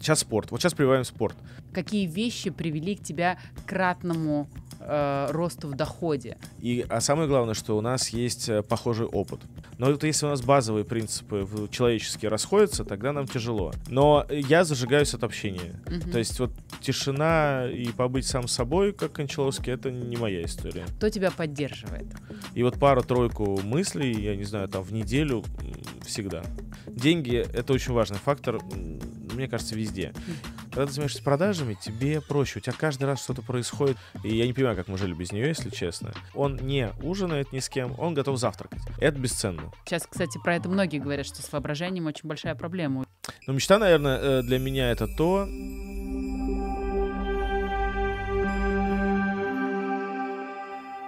сейчас спорт, вот сейчас прививаем спорт. Какие вещи привели к тебя к кратному э, росту в доходе? И, а самое главное, что у нас есть э, похожий опыт. Но это если у нас базовые принципы человеческие расходятся, тогда нам тяжело. Но я зажигаюсь от общения. Угу. То есть вот тишина и побыть сам собой, как Кончаловский, это не моя история. Кто тебя поддерживает? И вот пару-тройку мыслей, я не знаю, там в неделю всегда. Деньги — это очень важный фактор мне кажется, везде. Когда ты занимаешься продажами, тебе проще. У тебя каждый раз что-то происходит. И я не понимаю, как мы жили без нее, если честно. Он не ужинает ни с кем, он готов завтракать. Это бесценно. Сейчас, кстати, про это многие говорят, что с воображением очень большая проблема. Но ну, мечта, наверное, э, для меня это то,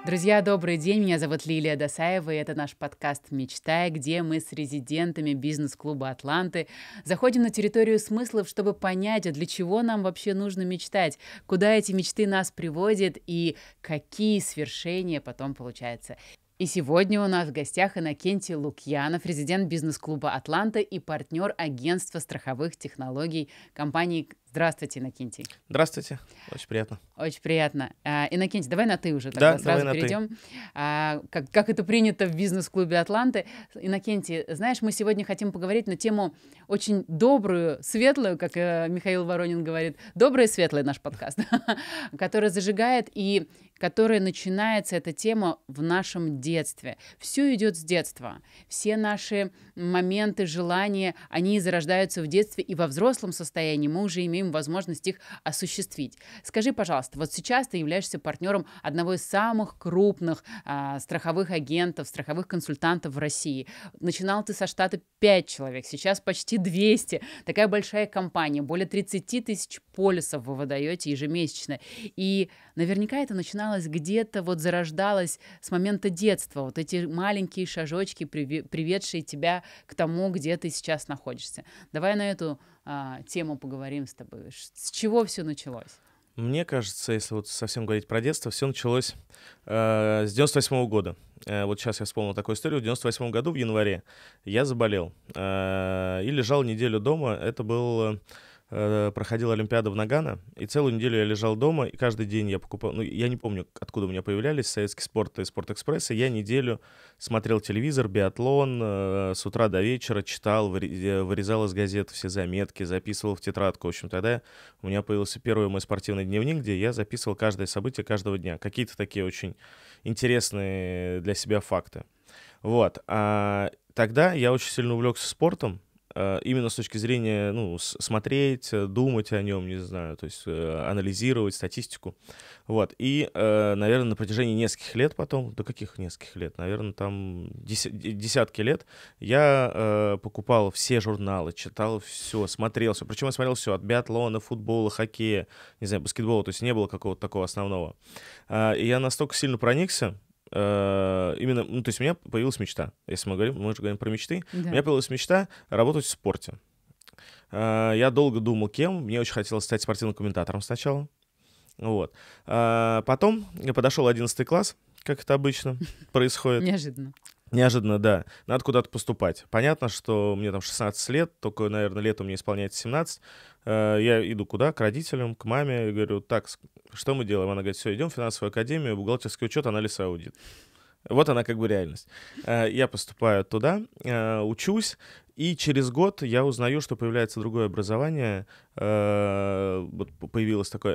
Друзья, добрый день. Меня зовут Лилия Досаева, и это наш подкаст «Мечтай», где мы с резидентами бизнес-клуба «Атланты» заходим на территорию смыслов, чтобы понять, а для чего нам вообще нужно мечтать, куда эти мечты нас приводят и какие свершения потом получаются. И сегодня у нас в гостях Иннокентий Лукьянов, резидент бизнес-клуба «Атланта» и партнер агентства страховых технологий компании Здравствуйте, Иннокентий. Здравствуйте, очень приятно. Очень приятно. А, Иннокентий, давай на «ты» уже тогда да, сразу давай перейдем. Ты. А, как, как это принято в бизнес-клубе «Атланты». Иннокентий, знаешь, мы сегодня хотим поговорить на тему очень добрую, светлую, как э, Михаил Воронин говорит, добрая светлая наш подкаст, которая зажигает и которая начинается, эта тема, в нашем детстве. Все идет с детства. Все наши моменты, желания, они зарождаются в детстве и во взрослом состоянии мы уже имеем возможность их осуществить. Скажи, пожалуйста, вот сейчас ты являешься партнером одного из самых крупных а, страховых агентов, страховых консультантов в России. Начинал ты со штата 5 человек, сейчас почти 200. Такая большая компания, более 30 тысяч полисов вы выдаете ежемесячно. И Наверняка это начиналось где-то, вот зарождалось с момента детства, вот эти маленькие шажочки, приведшие тебя к тому, где ты сейчас находишься. Давай на эту а, тему поговорим с тобой. С чего все началось? Мне кажется, если вот совсем говорить про детство, все началось э, с 98 -го года. Э, вот сейчас я вспомнил такую историю. В 98 году, в январе, я заболел э, и лежал неделю дома. Это был... Э, Э, проходила Олимпиада в Нагано, и целую неделю я лежал дома, и каждый день я покупал, ну, я не помню, откуда у меня появлялись советский спорт и спортэкспресс, и я неделю смотрел телевизор, биатлон, э, с утра до вечера читал, э, вырезал из газет все заметки, записывал в тетрадку. В общем, тогда у меня появился первый мой спортивный дневник, где я записывал каждое событие каждого дня. Какие-то такие очень интересные для себя факты. Вот. А тогда я очень сильно увлекся спортом, Э, именно с точки зрения, ну, смотреть, э, думать о нем, не знаю, то есть э, анализировать статистику. Вот. И, наверное, на протяжении нескольких лет потом, до каких нескольких лет, наверное, там десятки лет, я покупал все журналы, читал все, смотрел все. Причем я смотрел все от биатлона, футбола, хоккея, не знаю, баскетбола, то есть не было какого-то такого основного. И я настолько сильно проникся, Э, именно, ну, то есть у меня появилась мечта. Если мы говорим, мы же говорим про мечты. Да. У меня появилась мечта работать в спорте. Э, я долго думал, кем. Мне очень хотелось стать спортивным комментатором сначала. Вот. Э, потом я подошел 11 класс, как это обычно происходит. Неожиданно. Неожиданно, да. Надо куда-то поступать. Понятно, что мне там 16 лет, только, наверное, летом мне исполняется 17. Э, я иду куда? К родителям, к маме. и говорю, так, что мы делаем? Она говорит, все, идем в финансовую академию, бухгалтерский учет, анализ аудит. Вот она как бы реальность. Э, я поступаю туда, э, учусь, и через год я узнаю, что появляется другое образование. Вот появилось такое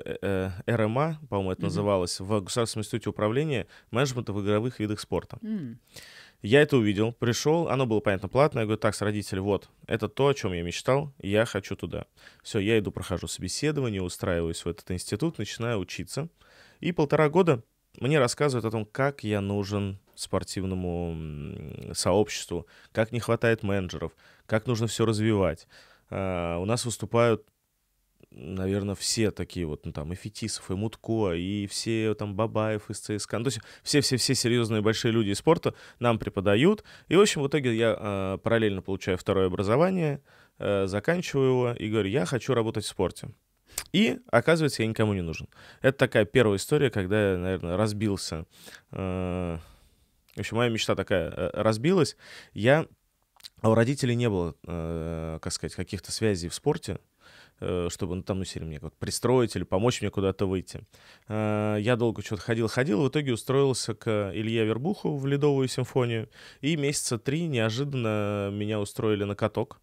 РМА, эм по-моему, это называлось, в Государственном институте управления менеджмента в игровых видах спорта. Я это увидел, пришел, оно было, понятно, платное. Я говорю, так, с родителей, вот, это то, о чем я мечтал, я хочу туда. Все, я иду, прохожу собеседование, устраиваюсь в этот институт, начинаю учиться. И полтора года мне рассказывают о том, как я нужен спортивному сообществу, как не хватает менеджеров, как нужно все развивать. А, у нас выступают наверное, все такие вот, ну, там, и Фетисов, и Мутко, и все, там, Бабаев из ЦСКА, ну, то есть все-все-все серьезные большие люди из спорта нам преподают, и, в общем, в итоге я э, параллельно получаю второе образование, э, заканчиваю его и говорю, я хочу работать в спорте. И, оказывается, я никому не нужен. Это такая первая история, когда я, наверное, разбился. Э, в общем, моя мечта такая э, разбилась. Я... А у родителей не было, э, как сказать, каких-то связей в спорте. Э, чтобы ну, там, ну, сильно мне как пристроить или помочь мне куда-то выйти. Э, я долго что-то ходил-ходил, в итоге устроился к Илье Вербуху в Ледовую симфонию, и месяца три неожиданно меня устроили на каток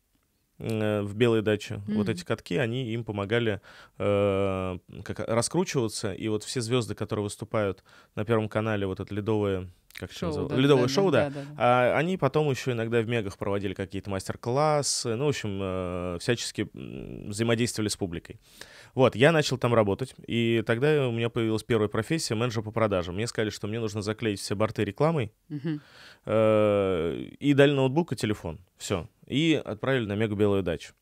Э, в белой даче. Mm-hmm. Вот эти катки, они им помогали э, как, раскручиваться. И вот все звезды, которые выступают на Первом канале, вот это ледовое, как шоу, это да, ледовое да, шоу, да, да, да, да. А, они потом еще иногда в мегах проводили какие-то мастер-классы. Ну, в общем, э, всячески взаимодействовали с публикой. Вот, я начал там работать, и тогда у меня появилась первая профессия менеджер по продажам. Мне сказали, что мне нужно заклеить все борты рекламой mm-hmm. э, и дали ноутбук и телефон. Все и отправили на Мега Белую дачу.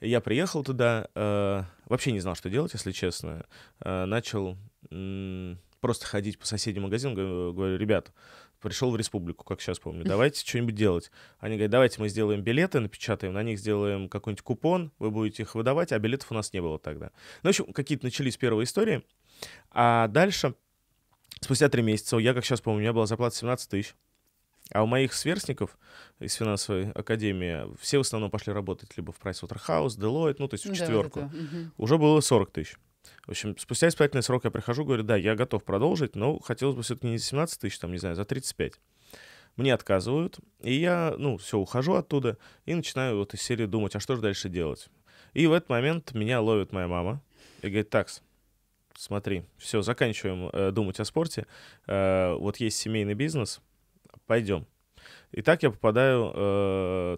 Я приехал туда, э, вообще не знал, что делать, если честно. Э, начал э, просто ходить по соседним магазинам, говорю, ребят, пришел в республику, как сейчас помню, давайте что-нибудь делать. Они говорят, давайте мы сделаем билеты, напечатаем, на них сделаем какой-нибудь купон, вы будете их выдавать, а билетов у нас не было тогда. Ну, в общем, какие-то начались первые истории, а дальше, спустя три месяца, я, как сейчас помню, у меня была зарплата 17 тысяч, а у моих сверстников из финансовой академии все в основном пошли работать либо в Pricewaterhouse, Deloitte, ну, то есть в четверку. Да, да, да. Уже было 40 тысяч. В общем, спустя испытательный срок я прихожу, говорю, да, я готов продолжить, но хотелось бы все-таки не 17 тысяч, там, не знаю, за 35. Мне отказывают, и я, ну, все, ухожу оттуда и начинаю вот из серии думать, а что же дальше делать? И в этот момент меня ловит моя мама и говорит, такс, смотри, все, заканчиваем э, думать о спорте, э, вот есть семейный бизнес, пойдем. И так я попадаю э,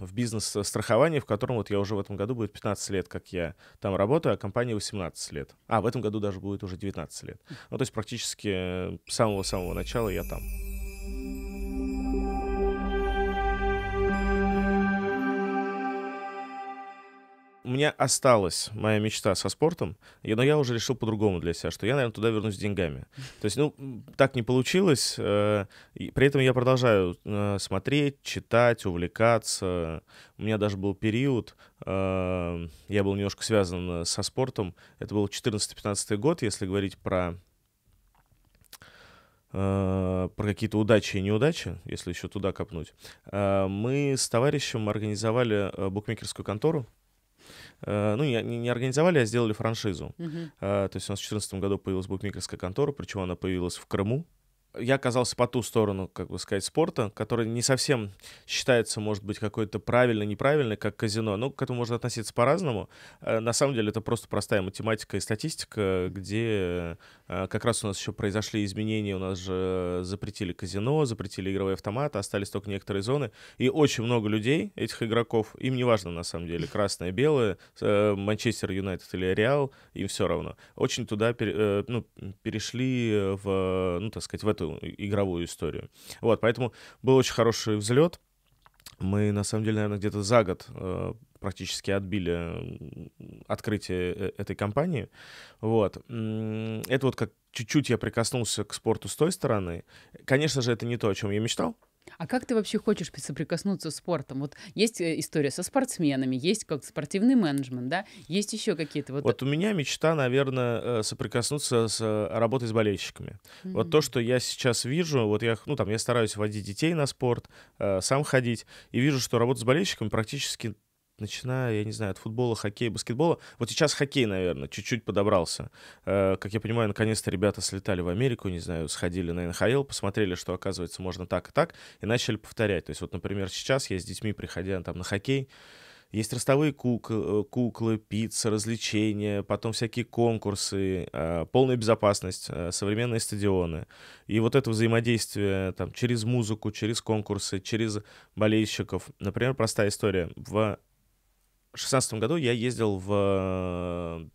в бизнес страхования, в котором вот я уже в этом году будет 15 лет, как я там работаю, а компании 18 лет. А, в этом году даже будет уже 19 лет. Ну, то есть практически э, с самого-самого начала я там. у меня осталась моя мечта со спортом, но я уже решил по-другому для себя, что я, наверное, туда вернусь с деньгами. То есть, ну, так не получилось. Э, и при этом я продолжаю э, смотреть, читать, увлекаться. У меня даже был период, э, я был немножко связан э, со спортом. Это был 14-15 год, если говорить про э, про какие-то удачи и неудачи, если еще туда копнуть, э, мы с товарищем организовали букмекерскую контору, Э, ну, не, не организовали, а сделали франшизу. Uh-huh. То есть у нас в 2014 году появилась букмекерская контора, причем она появилась в Крыму, я оказался по ту сторону, как бы сказать, спорта, который не совсем считается, может быть, какой-то правильно неправильный, как казино. Ну, к этому можно относиться по-разному. Э, на самом деле это просто простая математика и статистика, где э, как раз у нас еще произошли изменения, у нас же запретили казино, запретили игровые автоматы, остались только некоторые зоны. И очень много людей, этих игроков, им не важно на самом деле, красное, белое, э, Манчестер Юнайтед или Реал, им все равно. Очень туда ну, перешли в, ну, так сказать, в эту эту игровую историю. Вот, поэтому был очень хороший взлет. Мы, на самом деле, наверное, где-то за год э, практически отбили открытие э, этой компании. Вот. Это вот как чуть-чуть я прикоснулся к спорту с той стороны. Конечно же, это не то, о чем я мечтал, а как ты вообще хочешь соприкоснуться с спортом? Вот есть э, история со спортсменами, есть как спортивный менеджмент, да? Есть еще какие-то вот... Э, вот у меня мечта, наверное, э, соприкоснуться с работой с болельщиками. Mm-hmm. Вот то, что я сейчас вижу, вот я, ну там, я стараюсь водить детей на спорт, сам ходить, и вижу, что работа с болельщиками практически начиная, я не знаю, от футбола, хоккея, баскетбола. Вот сейчас хоккей, наверное, чуть-чуть подобрался. Э, как я понимаю, наконец-то ребята слетали в Америку, не знаю, сходили на НХЛ, посмотрели, что, оказывается, можно так и так, и начали повторять. То есть вот, например, сейчас я с детьми, приходя там на хоккей, есть ростовые куклы, э, куклы, пицца, развлечения, потом всякие конкурсы, э, полная безопасность, современные стадионы. И вот это взаимодействие там, через музыку, через конкурсы, через болельщиков. Например, простая история. В 2016 году я ездил в э,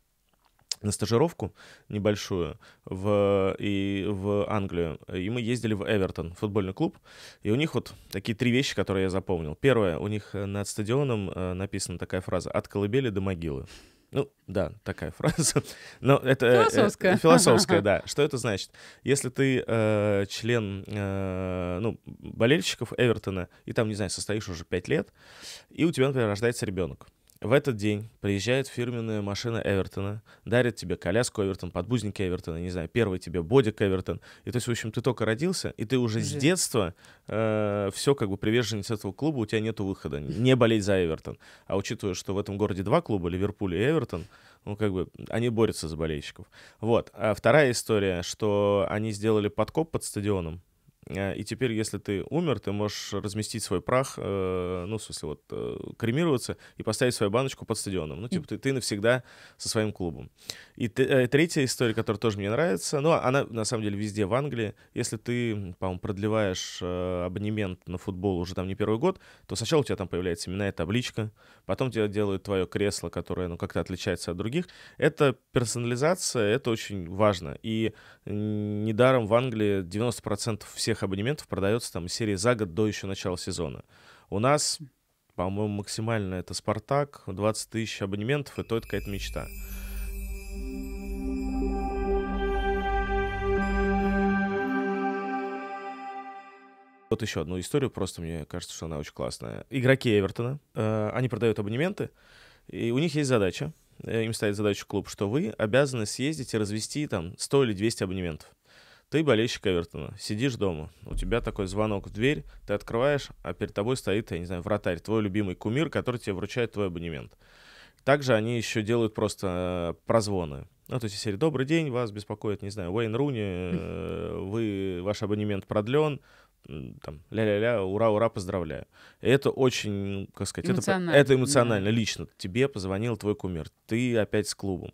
на стажировку небольшую в, и в Англию. И мы ездили в Эвертон, футбольный клуб. И у них вот такие три вещи, которые я запомнил. Первое, у них э, над стадионом э, написана такая фраза «от колыбели до могилы». Ну, да, такая фраза. Но это философская. Э, философская, да. Что это значит? Если ты э, член э, ну, болельщиков Эвертона, и там, не знаю, состоишь уже пять лет, и у тебя, например, рождается ребенок, в этот день приезжает фирменная машина Эвертона, дарит тебе коляску Эвертон, подбузники Эвертона, не знаю, первый тебе бодик Эвертон. И то есть, в общем, ты только родился, и ты уже Жизнь. с детства э, все как бы приверженец этого клуба, у тебя нет выхода, не болеть за Эвертон. А учитывая, что в этом городе два клуба, Ливерпуль и Эвертон, ну, как бы, они борются за болельщиков. Вот. А вторая история, что они сделали подкоп под стадионом, Э, и теперь, если ты умер, ты можешь разместить свой прах, э, ну, в смысле, вот, э, кремироваться и поставить свою баночку под стадионом. Ну, типа, ты, ты навсегда со своим клубом. И т- э, третья история, которая тоже мне нравится, ну, она, на самом деле, везде в Англии. Если ты, по-моему, продлеваешь э, абонемент на футбол уже там не первый год, то сначала у тебя там появляется именная табличка, потом тебе делают твое кресло, которое, ну, как-то отличается от других. Это персонализация, это очень важно. И недаром в Англии 90% всех всех абонементов продается там из серии за год до еще начала сезона. У нас, по-моему, максимально это «Спартак», 20 тысяч абонементов, и то это какая-то мечта. Вот еще одну историю, просто мне кажется, что она очень классная. Игроки Эвертона, э, они продают абонементы, и у них есть задача, э, им ставит задачу клуб, что вы обязаны съездить и развести там 100 или 200 абонементов. Ты болельщик Эвертона, сидишь дома, у тебя такой звонок в дверь, ты открываешь, а перед тобой стоит, я не знаю, вратарь, твой любимый кумир, который тебе вручает твой абонемент. Также они еще делают просто э, прозвоны. Ну, то есть, если «Добрый день, вас беспокоит, не знаю, Уэйн Руни, э, вы, ваш абонемент продлен, там, ля-ля-ля, ура-ура, поздравляю. И это очень, как сказать, эмоционально. Это, это эмоционально, да. лично. Тебе позвонил твой кумир, ты опять с клубом.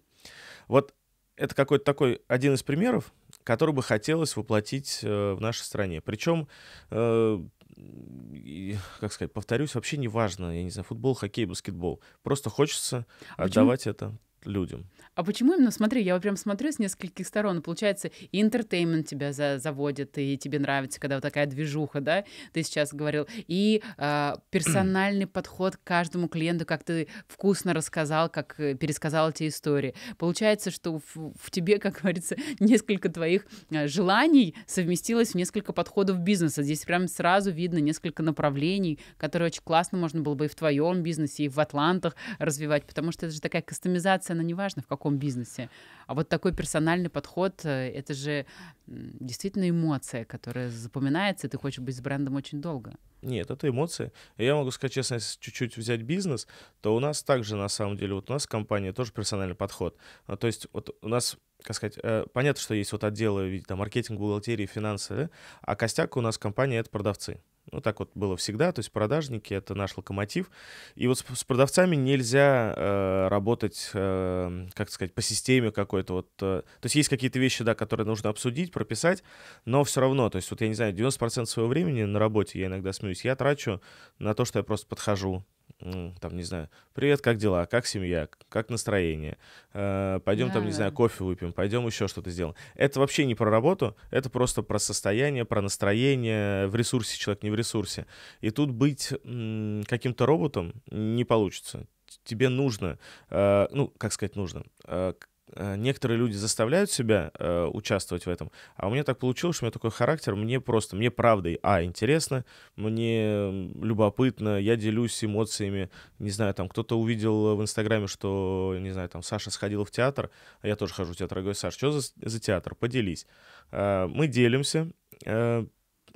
Вот это какой-то такой один из примеров, который бы хотелось воплотить э, в нашей стране. Причем, э, и, как сказать, повторюсь, вообще не важно, я не знаю, футбол, хоккей, баскетбол. Просто хочется а отдавать почему? это людям. А почему именно, смотри, я вот прям смотрю с нескольких сторон, получается, и интертеймент тебя за заводит, и тебе нравится, когда вот такая движуха, да, ты сейчас говорил, и э, персональный подход к каждому клиенту, как ты вкусно рассказал, как э, пересказал эти истории. Получается, что в, в тебе, как говорится, несколько твоих э, желаний совместилось в несколько подходов бизнеса. Здесь прям сразу видно несколько направлений, которые очень классно можно было бы и в твоем бизнесе, и в Атлантах развивать, потому что это же такая кастомизация она неважно в каком бизнесе. А вот такой персональный подход, э, это же действительно эмоция, которая запоминается, и ты хочешь быть с брендом очень долго. Нет, это эмоции. я могу сказать честно, если чуть-чуть взять бизнес, то у нас также, на самом деле, вот у нас в компании тоже персональный подход. А, то есть вот у нас как сказать, э, понятно, что есть вот отделы, там, маркетинг, бухгалтерии, финансы, да? а костяк у нас компании — это продавцы. Ну так вот было всегда. То есть продажники — это наш локомотив. И вот с, с продавцами нельзя э, работать, э, как сказать, по системе какой-то. Вот, э, то есть есть какие-то вещи, да, которые нужно обсудить, прописать, но все равно, то есть вот я не знаю, 90% своего времени на работе, я иногда смеюсь, я трачу на то, что я просто подхожу, там, не знаю, привет, как дела, как семья, как настроение, э, пойдем да, там, не да. знаю, кофе выпьем, пойдем еще что-то сделаем. Это вообще не про работу, это просто про состояние, про настроение, в ресурсе человек, не в ресурсе. И тут быть каким-то роботом не получится. Тебе нужно, э, ну, как сказать, нужно, э, Э, некоторые люди заставляют себя э, участвовать в этом, а у меня так получилось, что у меня такой характер, мне просто, мне правдой, а, интересно, мне любопытно, я делюсь эмоциями, не знаю, там, кто-то увидел в Инстаграме, что, не знаю, там, Саша сходила в театр, а я тоже хожу в театр, я говорю, Саша, что за, за театр, поделись. Э, мы делимся, э,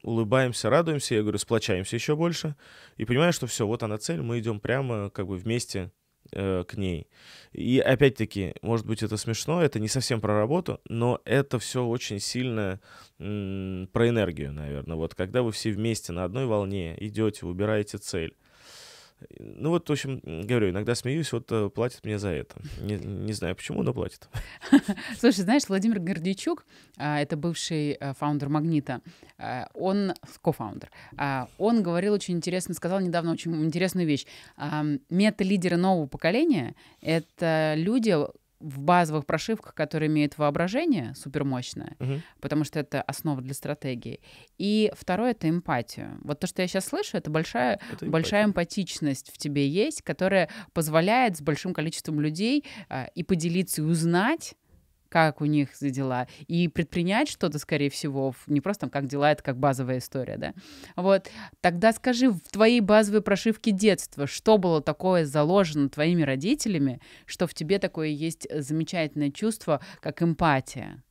улыбаемся, радуемся, я говорю, сплочаемся еще больше, и понимаю, что все, вот она цель, мы идем прямо, как бы, вместе Э, к ней. И опять-таки, может быть, это смешно, это не совсем про работу, но это все очень сильно м- про энергию, наверное. Вот когда вы все вместе на одной волне идете, выбираете цель, ну вот, в общем, говорю, иногда смеюсь, вот э, платит мне за это. Не, не знаю почему, но платит. Слушай, знаешь, Владимир Гордичук, а, это бывший э, фаундер «Магнита», э, он, кофаундер, а, он говорил очень интересно, сказал недавно очень интересную вещь. Мета-лидеры нового поколения — это люди, в базовых прошивках, которые имеют воображение супермощное, угу. потому что это основа для стратегии. И второе — это эмпатию. Вот то, что я сейчас слышу, это большая, это большая эмпатичность в тебе есть, которая позволяет с большим количеством людей э, и поделиться, и узнать, как у них за дела, и предпринять что-то, скорее всего, не просто там как дела, это как базовая история, да, вот, тогда скажи в твоей базовой прошивке детства, что было такое заложено твоими родителями, что в тебе такое есть замечательное чувство, как эмпатия?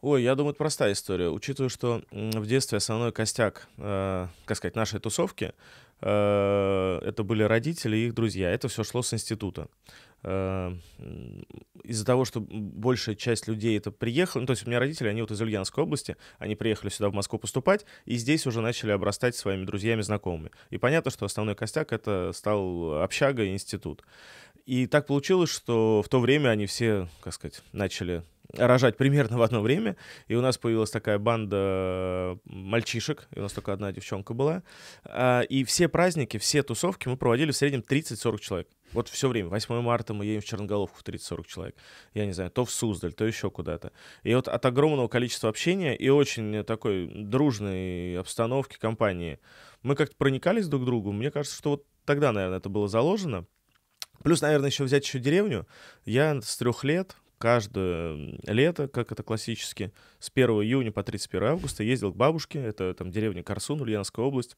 Ой, я думаю, это простая история. Учитывая, что в детстве основной костяк, э, как сказать, нашей тусовки, э, это были родители и их друзья. Это все шло с института. Э, из-за того, что большая часть людей это приехала, ну, то есть у меня родители, они вот из Ульяновской области, они приехали сюда в Москву поступать, и здесь уже начали обрастать своими друзьями, знакомыми. И понятно, что основной костяк это стал общага и институт. И так получилось, что в то время они все, как сказать, начали рожать примерно в одно время, и у нас появилась такая банда мальчишек, и у нас только одна девчонка была, а, и все праздники, все тусовки мы проводили в среднем 30-40 человек. Вот все время. 8 марта мы едем в Черноголовку в 30-40 человек. Я не знаю, то в Суздаль, то еще куда-то. И вот от огромного количества общения и очень такой дружной обстановки компании мы как-то проникались друг к другу. Мне кажется, что вот тогда, наверное, это было заложено. Плюс, наверное, еще взять еще деревню. Я с трех лет, каждое лето, как это классически, с 1 июня по 31 августа ездил к бабушке, это там деревня Корсун, Ульяновская область,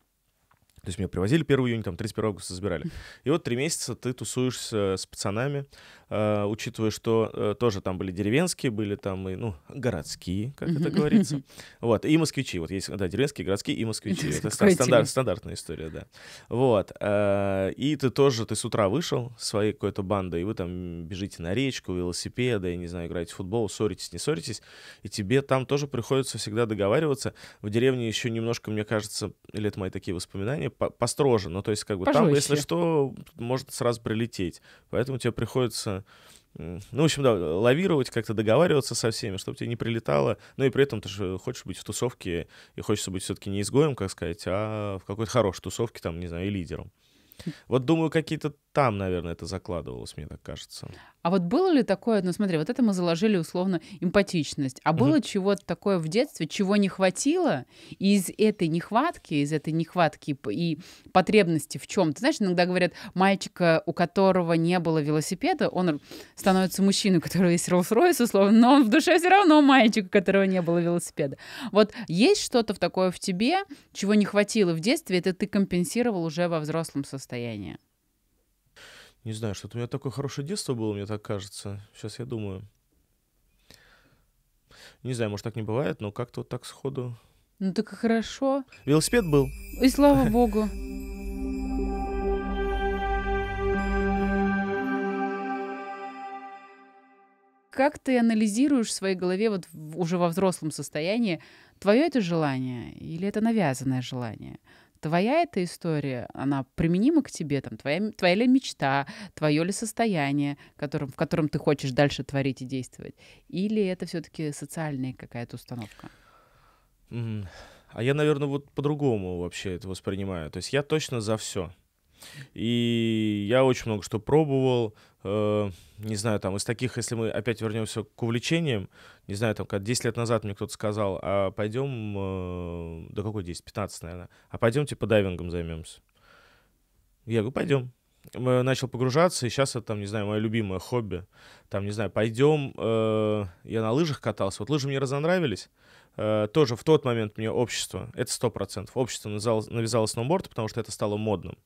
то есть меня привозили 1 июня, там 31 августа забирали. И вот три месяца ты тусуешься с пацанами, э, учитывая, что э, тоже там были деревенские, были там и, ну, городские, как это говорится. Вот, и москвичи. Вот есть, да, деревенские, городские и москвичи. Это стандарт, стандартная история, да. Вот. Э, и ты тоже, ты с утра вышел своей какой-то бандой, и вы там бежите на речку, велосипеда, я не знаю, играете в футбол, ссоритесь, не ссоритесь. И тебе там тоже приходится всегда договариваться. В деревне еще немножко, мне кажется, или это мои такие воспоминания, по построже. Ну, то есть, как бы Пожестче. там, если что, может сразу прилететь. Поэтому тебе приходится ну, в общем, да, лавировать, как-то договариваться со всеми, чтобы тебе не прилетало. Ну и при этом ты же хочешь быть в тусовке, и хочется быть все-таки не изгоем, как сказать, а в какой-то хорошей тусовке, там, не знаю, и лидером. Вот думаю, какие-то там, наверное, это закладывалось, мне так кажется. А вот было ли такое, ну смотри, вот это мы заложили условно эмпатичность, а было угу. чего-то такое в детстве, чего не хватило, и из этой нехватки, из этой нехватки и потребности в чем? Ты знаешь, иногда говорят, мальчика, у которого не было велосипеда, он становится мужчиной, у которого есть Rolls-Royce, условно, но он в душе все равно мальчик, у которого не было велосипеда. Вот есть что-то в такое в тебе, чего не хватило в детстве, это ты компенсировал уже во взрослом состоянии? Не знаю, что-то у меня такое хорошее детство было, мне так кажется. Сейчас я думаю. Не знаю, может, так не бывает, но как-то вот так сходу. Ну так и хорошо. Велосипед был. И слава богу. Как ты анализируешь в своей голове вот уже во взрослом состоянии, твое это желание или это навязанное желание? твоя эта история, она применима к тебе, там, твоя, твоя ли мечта, твое ли состояние, которым, в котором ты хочешь дальше творить и действовать? Или это все-таки социальная какая-то установка? А я, наверное, вот по-другому вообще это воспринимаю. То есть я точно за все. И я очень много что пробовал, Э, не знаю, там, из таких, если мы опять вернемся к увлечениям, не знаю, там, когда 10 лет назад мне кто-то сказал, а пойдем, э, да какой 10, 15, наверное, а пойдемте по типа, дайвингам займемся. Я говорю, пойдем. Начал погружаться, и сейчас это, там, не знаю, мое любимое хобби. Там, не знаю, пойдем, э, я на лыжах катался, вот лыжи мне разонравились, э, тоже в тот момент мне общество, это сто процентов общество навязало, навязало сноуборд, потому что это стало модным.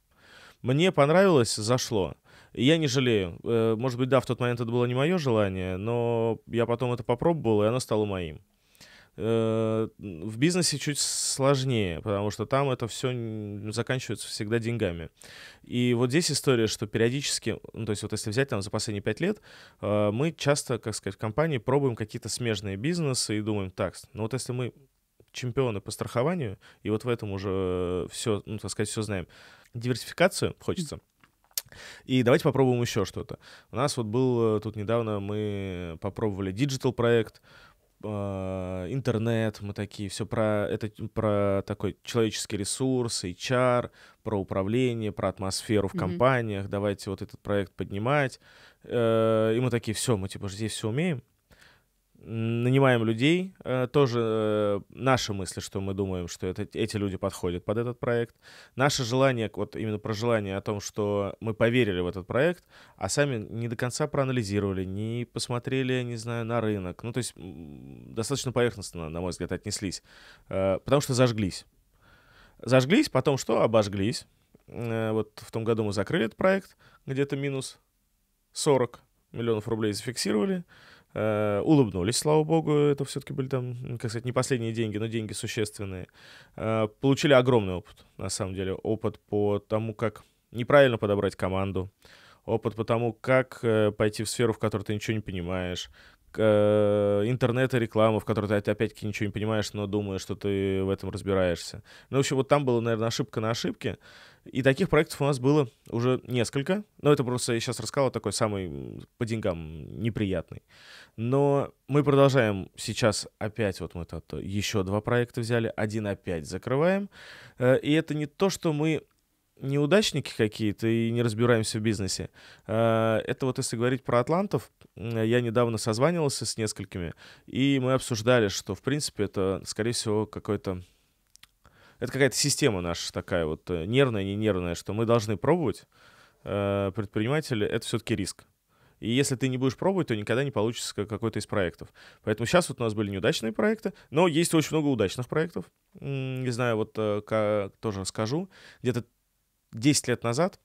Мне понравилось, зашло. Я не жалею. Э, может быть, да, в тот момент это было не мое желание, но я потом это попробовал, и оно стало моим. Э, в бизнесе чуть сложнее, потому что там это все заканчивается всегда деньгами. И вот здесь история, что периодически, ну, то есть вот если взять там за последние пять лет, э, мы часто, как сказать, в компании пробуем какие-то смежные бизнесы и думаем, так, ну вот если мы чемпионы по страхованию, и вот в этом уже все, ну, так сказать, все знаем. Диверсификацию хочется. Mm и давайте попробуем еще что-то. У нас вот был э, тут недавно, мы попробовали диджитал проект, а, интернет, мы такие, все про это про такой человеческий ресурс, HR, про управление, про атмосферу в mm-hmm. компаниях. Давайте вот этот проект поднимать. Э, и мы такие, все, мы типа здесь все умеем нанимаем людей, э, тоже э, наши мысли, что мы думаем, что это, эти люди подходят под этот проект. Наше желание, вот именно про желание о том, что мы поверили в этот проект, а сами не до конца проанализировали, не посмотрели, не знаю, на рынок. Ну, то есть достаточно поверхностно, на мой взгляд, отнеслись, э, потому что зажглись. Зажглись, потом что? Обожглись. Вот в том году мы закрыли этот проект, где-то минус 40 миллионов рублей зафиксировали. Э, улыбнулись, слава богу, это все-таки были там, как сказать, не последние деньги, но деньги существенные. Э, получили огромный опыт, на самом деле, опыт по тому, как неправильно подобрать команду, опыт по тому, как э, пойти в сферу, в которой ты ничего не понимаешь, интернета, рекламы, в которой ты опять-таки ничего не понимаешь, но думаешь, что ты в этом разбираешься. Ну, в общем, вот там была, наверное, ошибка на ошибке. И таких проектов у нас было уже несколько. Но это просто я сейчас рассказал такой самый по деньгам неприятный. Но мы продолжаем сейчас опять, вот мы тут еще два проекта взяли, один опять закрываем. Э, и это не то, что мы неудачники какие-то и не разбираемся в бизнесе. Э, это вот если говорить про атлантов, э, я недавно созванивался с несколькими, и мы обсуждали, что, в принципе, это, скорее всего, какой-то это какая-то система наша такая вот э, нервная, не нервная, что мы должны пробовать. Э, Предприниматели — это все-таки риск. И если ты не будешь пробовать, то никогда не получится какой-то из проектов. Поэтому сейчас вот у нас были неудачные проекты, но есть очень много удачных проектов. Не знаю, вот э, как, тоже расскажу. Где-то 10 лет назад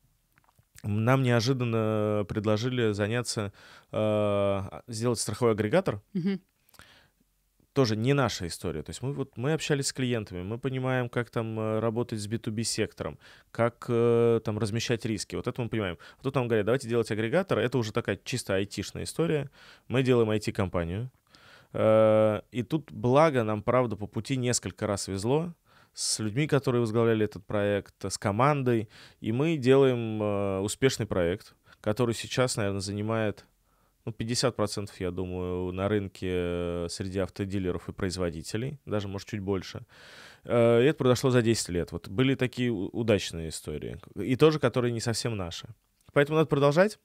нам неожиданно предложили заняться, э, а, сделать страховой агрегатор. Mm-hmm тоже не наша история. То есть мы, вот, мы общались с клиентами, мы понимаем, как там э, работать с B2B-сектором, как э, там размещать риски. Вот это мы понимаем. А тут нам говорят, давайте делать агрегатор. Это уже такая чисто айтишная история. Мы делаем IT-компанию. Э, и тут, благо, нам, правда, по пути несколько раз везло с людьми, которые возглавляли этот проект, с командой. И мы делаем э, успешный проект, который сейчас, наверное, занимает ну, 50%, я думаю, на рынке э, среди автодилеров и производителей, даже, может, чуть больше. Э, и это произошло за 10 лет. Вот были такие удачные истории, и тоже, которые не совсем наши. Поэтому надо продолжать.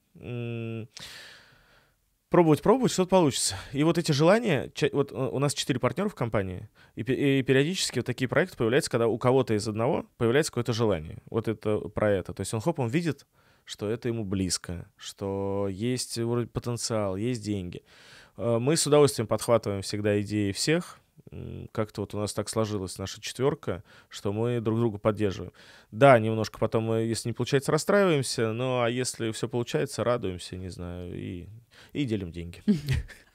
Пробовать, пробовать, что-то получится. И вот эти желания, вот э, у нас четыре партнера в компании, и, и периодически вот такие проекты появляются, когда у кого-то из одного появляется какое-то желание. Вот это про это. То есть он хоп, он видит, что это ему близко, что есть вроде потенциал, есть деньги. Э, мы с удовольствием подхватываем всегда идеи всех. Как-то вот у нас так сложилась наша четверка, что мы друг друга поддерживаем. Да, немножко потом мы, если не получается, расстраиваемся, но а если все получается, радуемся, не знаю, и, и делим деньги.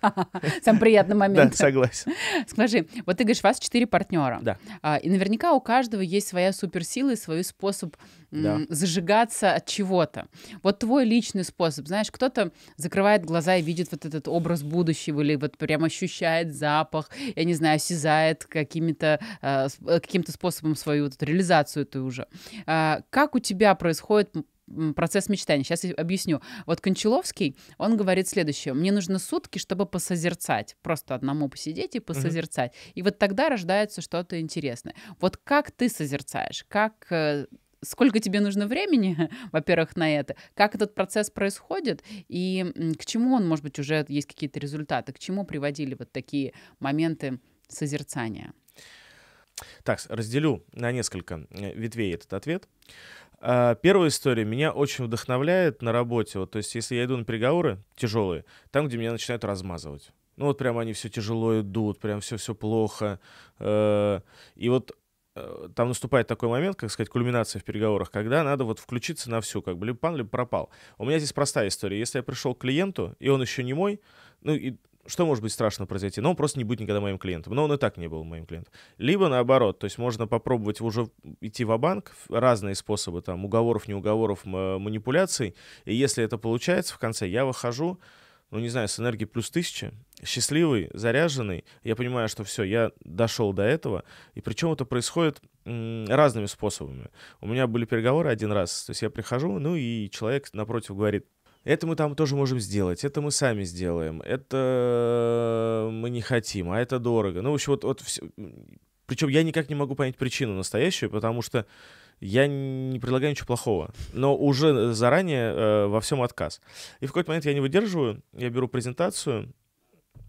Сам приятный момент. Да, согласен. Скажи, вот ты говоришь, у вас четыре партнера. Да. А, и наверняка у каждого есть своя суперсила и свой способ да. зажигаться от чего-то. Вот твой личный способ, знаешь, кто-то закрывает глаза и видит вот этот образ будущего, или вот прям ощущает запах, я не знаю, осязает каким то а, э, каким-то способом свою вот, эту реализацию эту уже. А, как у тебя происходит процесс мечтания. Сейчас я объясню. Вот Кончаловский, он говорит следующее. Мне нужно сутки, чтобы посозерцать. Просто одному посидеть и посозерцать. Угу. И вот тогда рождается что-то интересное. Вот как ты созерцаешь? Как э, сколько тебе нужно времени, во-первых, на это, как этот процесс происходит и к чему он, может быть, уже есть какие-то результаты, к чему приводили вот такие моменты созерцания. Так, разделю на несколько э, ветвей этот ответ. А, первая история меня очень вдохновляет на работе. Вот, то есть, если я иду на переговоры тяжелые, там, где меня начинают размазывать. Ну вот прям они все тяжело идут, прям все-все плохо. Э, и вот э, там наступает такой момент, как сказать, кульминация в переговорах, когда надо вот включиться на всю, как бы либо пан, либо пропал. У меня здесь простая история. Если я пришел к клиенту, и он еще не мой, ну и что может быть страшно произойти? Ну, он просто не будет никогда моим клиентом. Но он и так не был моим клиентом. Либо наоборот, то есть можно попробовать уже идти в банк разные способы, там, уговоров, не уговоров э, манипуляций. И если это получается, в конце я выхожу, ну, не знаю, с энергией плюс тысяча, счастливый, заряженный, я понимаю, что все, я дошел до этого, и причем это происходит разными способами. У меня были переговоры один раз, то есть я прихожу, ну, и человек напротив говорит, это мы там тоже можем сделать, это мы сами сделаем, это э, мы не хотим, а это дорого. Ну, в общем, вот, вот все... Причем я никак не могу понять причину настоящую, потому что я не предлагаю ничего плохого, но уже э, заранее э, во всем отказ. И в какой-то момент я не выдерживаю, я беру презентацию,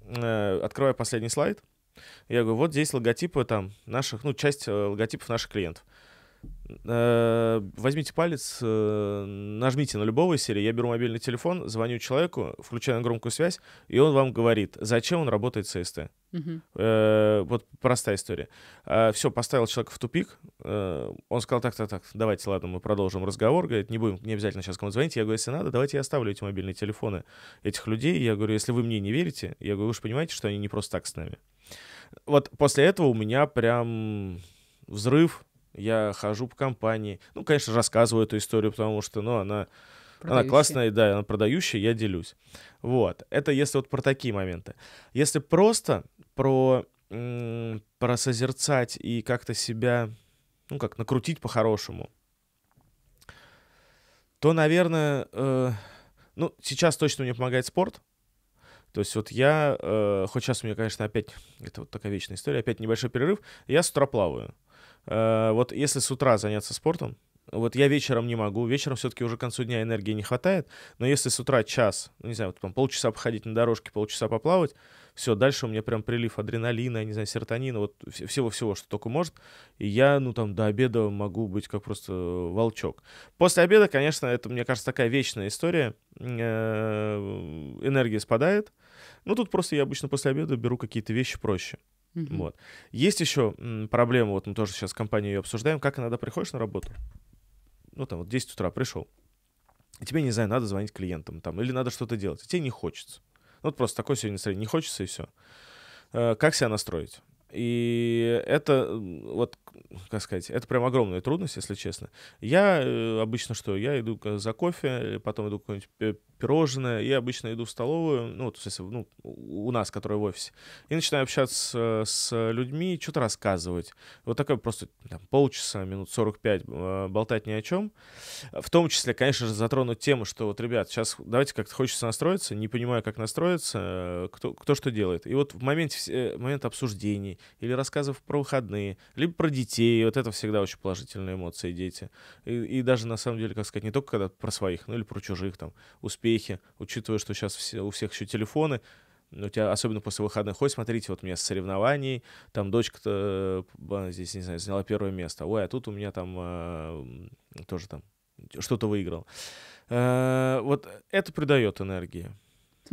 э, открываю последний слайд, я говорю, вот здесь логотипы там наших, ну, часть э, логотипов наших клиентов. Э, возьмите палец, э, нажмите на любого из серии. Я беру мобильный телефон, звоню человеку, включаю громкую связь, и он вам говорит, зачем он работает с СТ. Угу. Вот простая история. Э, Все, поставил человека в тупик. Он сказал, так, так, так, давайте, ладно, мы продолжим разговор. Говорит, не будем, не обязательно сейчас кому звонить. Я говорю, если надо, давайте я оставлю эти мобильные телефоны этих людей. Я говорю, если вы мне не верите, я говорю, вы же понимаете, что они не просто так с нами. Вот после этого у меня прям взрыв я хожу по компании, ну, конечно, рассказываю эту историю, потому что, ну, она, она классная, да, она продающая, я делюсь. Вот, это если вот про такие моменты. Если просто про, про созерцать и как-то себя, ну, как накрутить по-хорошему, то, наверное, э, ну, сейчас точно мне помогает спорт, то есть вот я, э, хоть сейчас у меня, конечно, опять, это вот такая вечная история, опять небольшой перерыв, я с утра плаваю. Э, вот если с утра заняться спортом, вот я вечером не могу, вечером все-таки уже к концу дня энергии не хватает, но если с утра час, ну, не знаю, вот там полчаса походить на дорожке, полчаса поплавать, все, дальше у меня прям прилив адреналина, не знаю, серотонина, вот всего-всего, что только может, и я, ну, там, до обеда могу быть как просто волчок. После обеда, конечно, это, мне кажется, такая вечная история, э, энергия спадает, ну, тут просто я обычно после обеда беру какие-то вещи проще. Mm-hmm. Вот. Есть еще проблема, вот мы тоже сейчас с компанией ее обсуждаем, как иногда приходишь на работу, ну там вот 10 утра пришел, и тебе, не знаю, надо звонить клиентам там, или надо что-то делать, и тебе не хочется. Вот просто такое сегодня настроение, не хочется и все. Э, как себя настроить? И это, вот, как сказать, это прям огромная трудность, если честно. Я э, обычно что? Я иду за кофе, потом иду какое-нибудь пирожное, и обычно иду в столовую, ну, то есть, ну, у нас, которая в офисе, и начинаю общаться с, э, людьми, что-то рассказывать. Вот такое просто там, полчаса, минут 45 а, болтать ни о чем. В том числе, конечно же, затронуть тему, что вот, ребят, сейчас давайте как-то хочется настроиться, не понимаю, как настроиться, э, кто, кто что делает. И вот в момент в момент обсуждений, или рассказов про выходные, либо про детей. Вот это всегда очень положительные эмоции, дети. И, и даже, на самом деле, как сказать, не только когда про своих, ну или про чужих там успехи, учитывая, что сейчас все, у всех еще телефоны, у тебя, особенно после выходных, ой, смотрите, вот у меня соревнований, там дочка-то э, здесь, не знаю, заняла первое место, ой, а тут у меня там э, тоже там что-то выиграл. Э, вот это придает энергии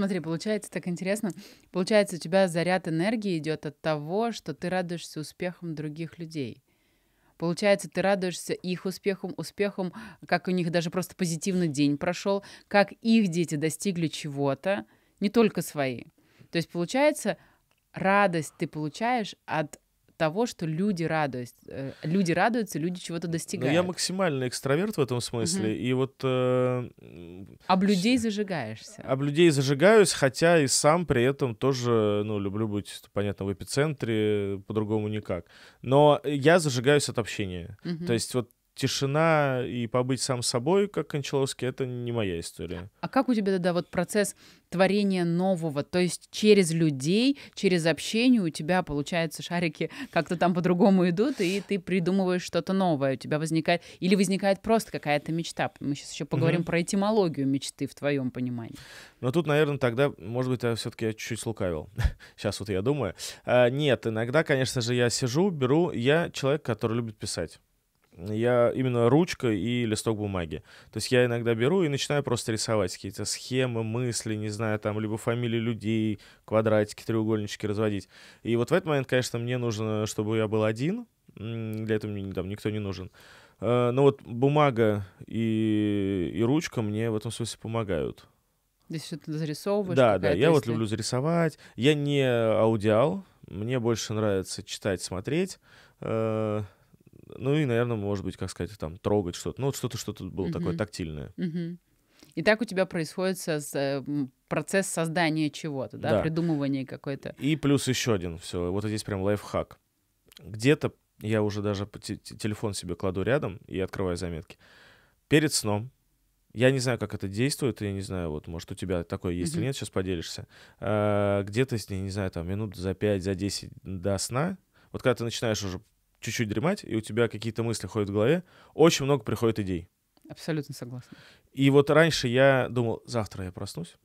смотри, получается так интересно. Получается, у тебя заряд энергии идет от того, что ты радуешься успехам других людей. Получается, ты радуешься их успехам, успехам, как у них даже просто позитивный день прошел, как их дети достигли чего-то, не только свои. То есть, получается, радость ты получаешь от того, что люди радуются, э, люди радуются, люди чего-то ну, достигают. Но я максимально экстраверт в этом смысле, угу. и вот... Э, об людей зажигаешься. Об людей зажигаюсь, хотя и сам при этом тоже, ну, люблю быть, понятно, в эпицентре, по-другому никак. Но я зажигаюсь от общения. Угу. То есть вот тишина и побыть сам собой, как Кончаловский, это не моя история. А как у тебя тогда вот процесс творения нового? То есть через людей, через общение у тебя, получается, шарики как-то там по-другому идут, и ты придумываешь что-то новое. У тебя возникает... Или возникает просто какая-то мечта. Мы сейчас еще поговорим угу. про этимологию мечты в твоем понимании. Но тут, наверное, тогда, может быть, я все-таки чуть-чуть лукавил. Сейчас вот я думаю. А, нет, иногда, конечно же, я сижу, беру... Я человек, который любит писать я именно ручка и листок бумаги. То есть я иногда беру и начинаю просто рисовать какие-то схемы, мысли, не знаю, там, либо фамилии людей, квадратики, треугольнички разводить. И вот в этот момент, конечно, мне нужно, чтобы я был один, для этого мне там никто не нужен. Э, но вот бумага и, и ручка мне в этом смысле помогают. Здесь что-то зарисовываешь? Да, да, я если... вот люблю зарисовать. Я не аудиал, мне больше нравится читать, смотреть. Э, ну и, наверное, может быть, как сказать, там, трогать что-то. Ну вот что-то, что-то было угу. такое тактильное. Угу. И так у тебя происходит э, процесс создания чего-то, да, да. придумывания какой-то. И плюс еще один, все, вот здесь прям лайфхак. Где-то я уже даже телефон себе кладу рядом и открываю заметки. Перед сном, я не знаю, как это действует, я не знаю, вот, может, у тебя такое есть или нет, сейчас поделишься. А, где-то, не знаю, там, минут за 5, за 10 до сна, вот когда ты начинаешь уже чуть-чуть дремать, и у тебя какие-то мысли ходят в голове, очень много приходит идей. Абсолютно согласна. И вот раньше я думал, завтра я проснусь,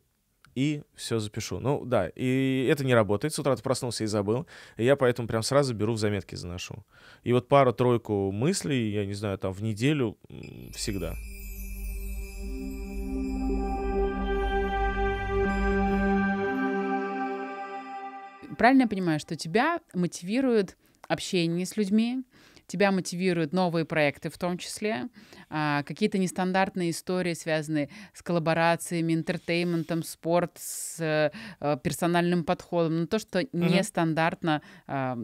и все запишу. Ну да, и это не работает. С утра ты проснулся и забыл. И я поэтому прям сразу беру в заметки заношу. И вот пару-тройку мыслей, я не знаю, там в неделю всегда. Правильно я понимаю, что тебя мотивирует общении с людьми, тебя мотивируют новые проекты в том числе, а, какие-то нестандартные истории, связанные с коллаборациями, интертейментом, спорт, с а, персональным подходом, ну, то, что mm-hmm. нестандартно а,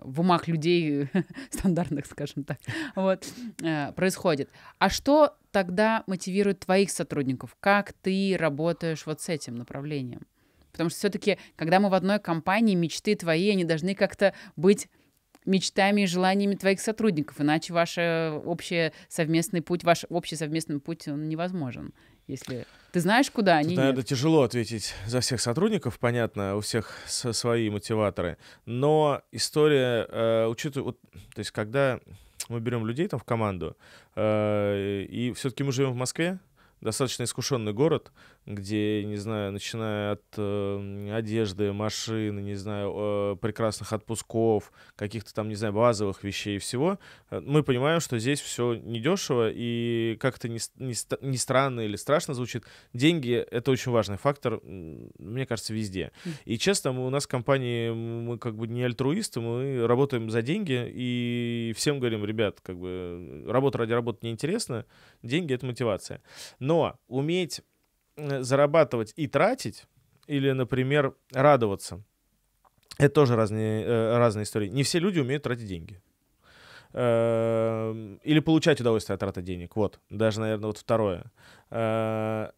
в умах людей, стандартных, скажем так, вот, а, происходит. А что тогда мотивирует твоих сотрудников? Как ты работаешь вот с этим направлением? Потому что все-таки, когда мы в одной компании, мечты твои, они должны как-то быть мечтами и желаниями твоих сотрудников, иначе ваш общий совместный путь, ваш общий совместный путь он невозможен. Если ты знаешь, куда они. Тут, наверное, тяжело ответить за всех сотрудников, понятно, у всех свои мотиваторы. Но история, э, учитывая, вот, то есть, когда мы берем людей там в команду, э, и все-таки мы живем в Москве, достаточно искушенный город, где, не знаю, начиная от э, одежды, машины, не знаю, э, прекрасных отпусков, каких-то там, не знаю, базовых вещей и всего, э, мы понимаем, что здесь все недешево, и как то не, не, не странно или страшно звучит, деньги — это очень важный фактор, мне кажется, везде. И честно, мы, у нас в компании, мы как бы не альтруисты, мы работаем за деньги, и всем говорим, ребят, как бы работа ради работы неинтересна, деньги — это мотивация. Но уметь Э, зарабатывать и тратить, или, например, радоваться, это тоже разные, э, разные истории. Не все люди умеют тратить деньги. Эм, или получать удовольствие от траты денег. Вот, даже, наверное, вот второе. Э,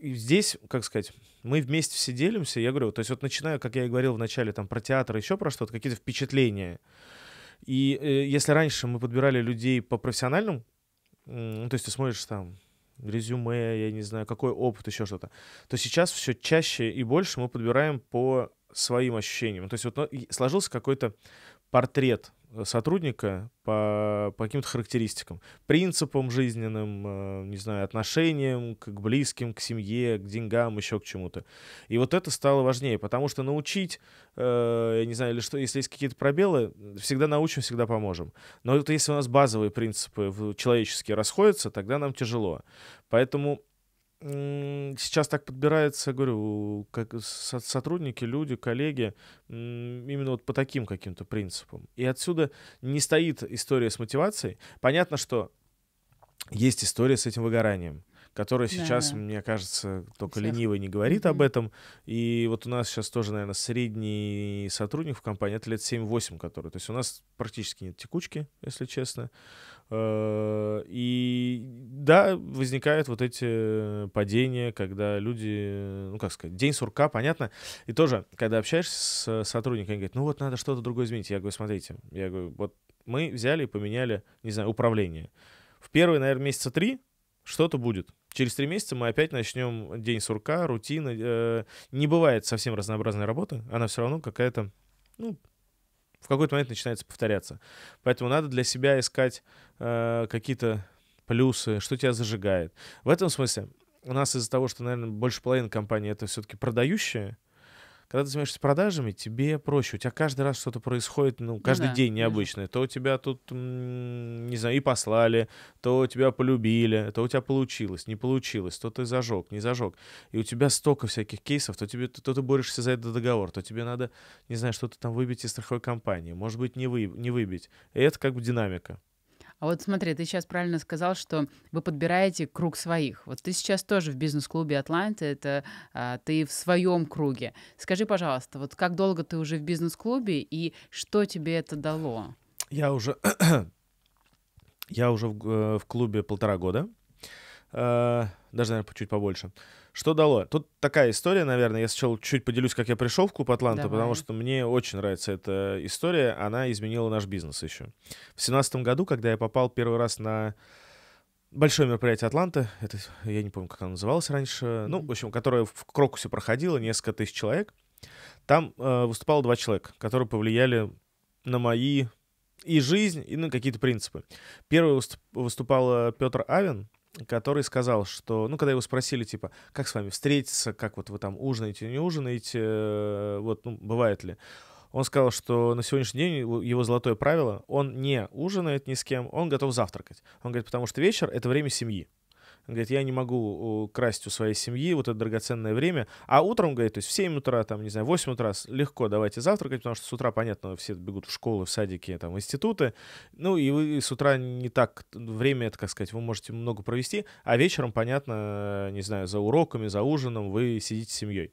и здесь, как сказать, мы вместе все делимся, я говорю, то есть вот начинаю, как я и говорил в начале, там, про театр, еще про что-то, какие-то впечатления. И если раньше мы подбирали людей по профессиональным, то есть ты смотришь там резюме, я не знаю, какой опыт, еще что-то, то сейчас все чаще и больше мы подбираем по своим ощущениям. То есть вот ну, сложился какой-то портрет Э, сотрудника по, по каким-то характеристикам, принципам жизненным, э, не знаю, отношениям к близким, к семье, к деньгам, еще к чему-то. И вот это стало важнее, потому что научить, э, я не знаю, или что, если есть какие-то пробелы, всегда научим, всегда поможем. Но вот если у нас базовые принципы человеческие расходятся, тогда нам тяжело. Поэтому сейчас так подбирается, говорю, как сотрудники, люди, коллеги, именно вот по таким каким-то принципам. И отсюда не стоит история с мотивацией. Понятно, что есть история с этим выгоранием которая сейчас, да, мне кажется, только ленивый не говорит mm-hmm. об этом. И вот у нас сейчас тоже, наверное, средний сотрудник в компании это лет 7-8, который. То есть у нас практически нет текучки, если честно. Э, и да, возникают вот эти падения, когда люди, ну как сказать, день сурка, понятно. И тоже, когда общаешься с сотрудником, они говорят, ну вот надо что-то другое изменить. Я говорю, смотрите, я говорю, вот мы взяли и поменяли, не знаю, управление. В первые, наверное, месяца три что-то будет. Через три месяца мы опять начнем день сурка, рутина. Э, не бывает совсем разнообразной работы, она все равно какая-то, ну, в какой-то момент начинается повторяться. Поэтому надо для себя искать э, какие-то плюсы, что тебя зажигает. В этом смысле у нас из-за того, что, наверное, больше половины компании это все-таки продающие, когда ты занимаешься продажами, тебе проще. У тебя каждый раз что-то происходит, ну, ну каждый да. день необычное. То тебя тут, не знаю, и послали, то тебя полюбили, то у тебя получилось, не получилось, то ты зажег, не зажег. И у тебя столько всяких кейсов, то, тебе, то ты борешься за этот договор, то тебе надо, не знаю, что-то там выбить из страховой компании, может быть, не, вы, не выбить. И это как бы динамика. А вот смотри, ты сейчас правильно сказал, что вы подбираете круг своих. Вот ты сейчас тоже в бизнес-клубе Атланта, это а, ты в своем круге. Скажи, пожалуйста, вот как долго ты уже в бизнес-клубе и что тебе это дало? Я уже, я уже в, э, в клубе полтора года, э, даже, наверное, чуть побольше. Что дало? Тут такая история, наверное. Я сначала чуть поделюсь, как я пришел в клуб Атланта, Давай. потому что мне очень нравится эта история. Она изменила наш бизнес еще. В семнадцатом году, когда я попал первый раз на большое мероприятие Атланта, это я не помню, как оно называлось раньше, ну, в общем, которое в Крокусе проходило, несколько тысяч человек. Там э, выступало два человека, которые повлияли на мои и жизнь, и на какие-то принципы. Первый выступал Петр Авен, который сказал, что, ну, когда его спросили, типа, как с вами встретиться, как вот вы там ужинаете, не ужинаете, э, вот, ну, бывает ли. Он сказал, что на сегодняшний день его золотое правило, он не ужинает ни с кем, он готов завтракать. Он говорит, потому что вечер — это время семьи говорит, я не могу красть у своей семьи вот это драгоценное время. А утром, говорит, то есть в 7 утра, там, не знаю, 8 утра легко давайте завтракать, потому что с утра, понятно, все бегут в школы, в садики, там, институты. Ну, и вы с утра не так, время это, как сказать, вы можете много провести, а вечером, понятно, э, не знаю, за уроками, за ужином вы сидите с семьей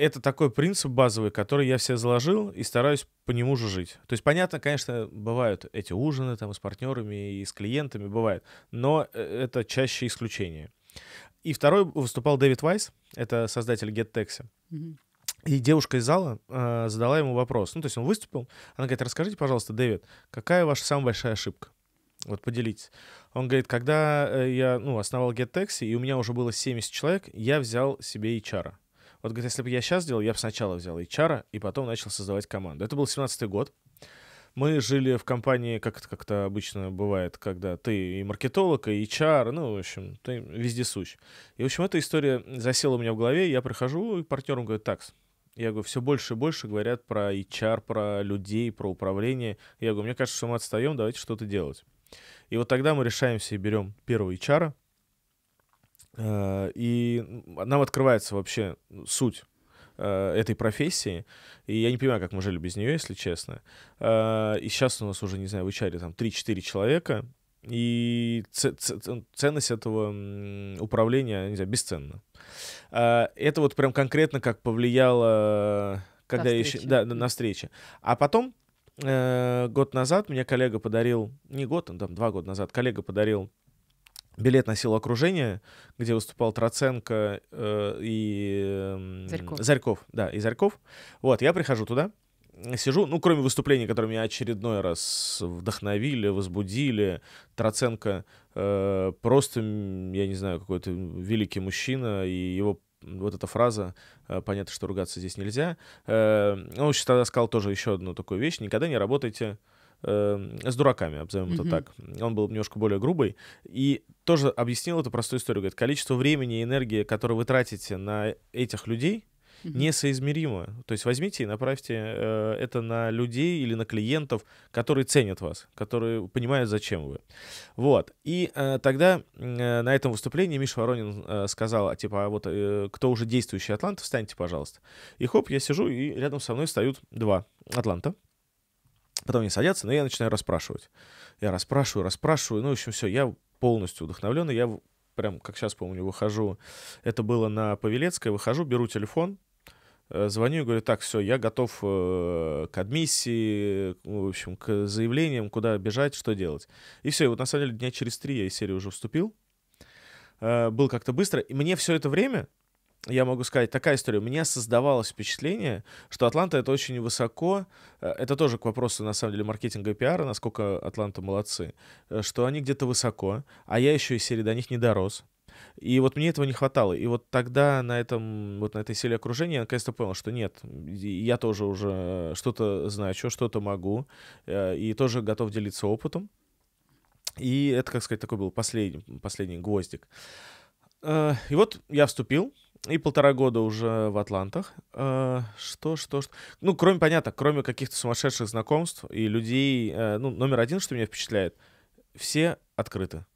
это такой принцип базовый, который я все заложил и стараюсь по нему же жить. То есть, понятно, конечно, бывают эти ужины там с партнерами, и с клиентами, бывает, но э, это чаще исключение. И второй выступал Дэвид Вайс, это создатель GetTaxi. И девушка из зала э, задала ему вопрос. Ну, то есть он выступил. Она говорит, расскажите, пожалуйста, Дэвид, какая ваша самая большая ошибка? Вот поделитесь. Он говорит, когда э, я ну, основал GetTaxi, и у меня уже было 70 человек, я взял себе HR. Вот, говорит, если бы я сейчас делал, я бы сначала взял HR, и потом начал создавать команду. Это был 17-й год. Мы жили в компании, как это как-то обычно бывает, когда ты и маркетолог, и HR, ну, в общем, ты везде сущ. И, в общем, эта история засела у меня в голове, я прихожу, и партнерам говорю, такс, я говорю, все больше и больше говорят про HR, про людей, про управление. Я говорю, мне кажется, что мы отстаем, давайте что-то делать. И вот тогда мы решаемся и берем первого HR, Э, и нам открывается вообще суть э, этой профессии. И я не понимаю, как мы жили без нее, если честно. Э, и сейчас у нас уже, не знаю, в HR там 3-4 человека. И ценность этого управления, не знаю, бесценна. Это вот прям конкретно как повлияло, когда на я еще... Да, на встрече. А потом, год назад, мне коллега подарил... Не год, а там, два года назад, коллега подарил билет на носил окружение, где выступал Троценко э, и э, Зарьков. Зарьков, да, и Зарьков. Вот, я прихожу туда, сижу, ну, кроме выступлений, которые меня очередной раз вдохновили, возбудили. Троценко э, просто, я не знаю, какой-то великий мужчина, и его вот эта фраза, э, понятно, что ругаться здесь нельзя. Э, он еще тогда сказал тоже еще одну такую вещь, никогда не работайте э, с дураками, обзовем mm-hmm. это так. Он был немножко более грубый. И тоже объяснил эту простую историю. Говорит, количество времени и энергии, которое вы тратите на этих людей, mm-hmm. несоизмеримо. То есть возьмите и направьте э, это на людей или на клиентов, которые ценят вас, которые понимают, зачем вы. Вот. И э, тогда э, на этом выступлении Миша Воронин э, сказал, а, типа, а вот э, кто уже действующий Атлант, встаньте, пожалуйста. И хоп, я сижу, и рядом со мной встают два Атланта. Потом они садятся, но я начинаю расспрашивать. Я расспрашиваю, расспрашиваю. Ну, в общем, все, я полностью вдохновленный. Я прям, как сейчас помню, выхожу. Это было на Павелецкой. Выхожу, беру телефон, э, звоню и говорю, так, все, я готов э, к адмиссии, ну, в общем, к заявлениям, куда бежать, что делать. И все, и вот на самом деле дня через три я из серии уже вступил. Э, Был как-то быстро. И мне все это время, я могу сказать, такая история. У меня создавалось впечатление, что Атланта это очень высоко. Э, это тоже к вопросу, на самом деле, маркетинга и пиара, насколько Атланта молодцы. Э, что они где-то высоко, а я еще из серии до них не дорос. И вот мне этого не хватало. И вот тогда на этом, вот на этой силе окружения я наконец-то понял, что нет, я тоже уже что-то значу, что-то могу, э, и тоже готов делиться опытом. И это, как сказать, такой был последний, последний гвоздик. И вот я вступил, и полтора года уже в Атлантах. Э, что, что, что? Ну, кроме, понятно, кроме каких-то сумасшедших знакомств и людей, э, ну, номер один, что меня впечатляет, все открыты.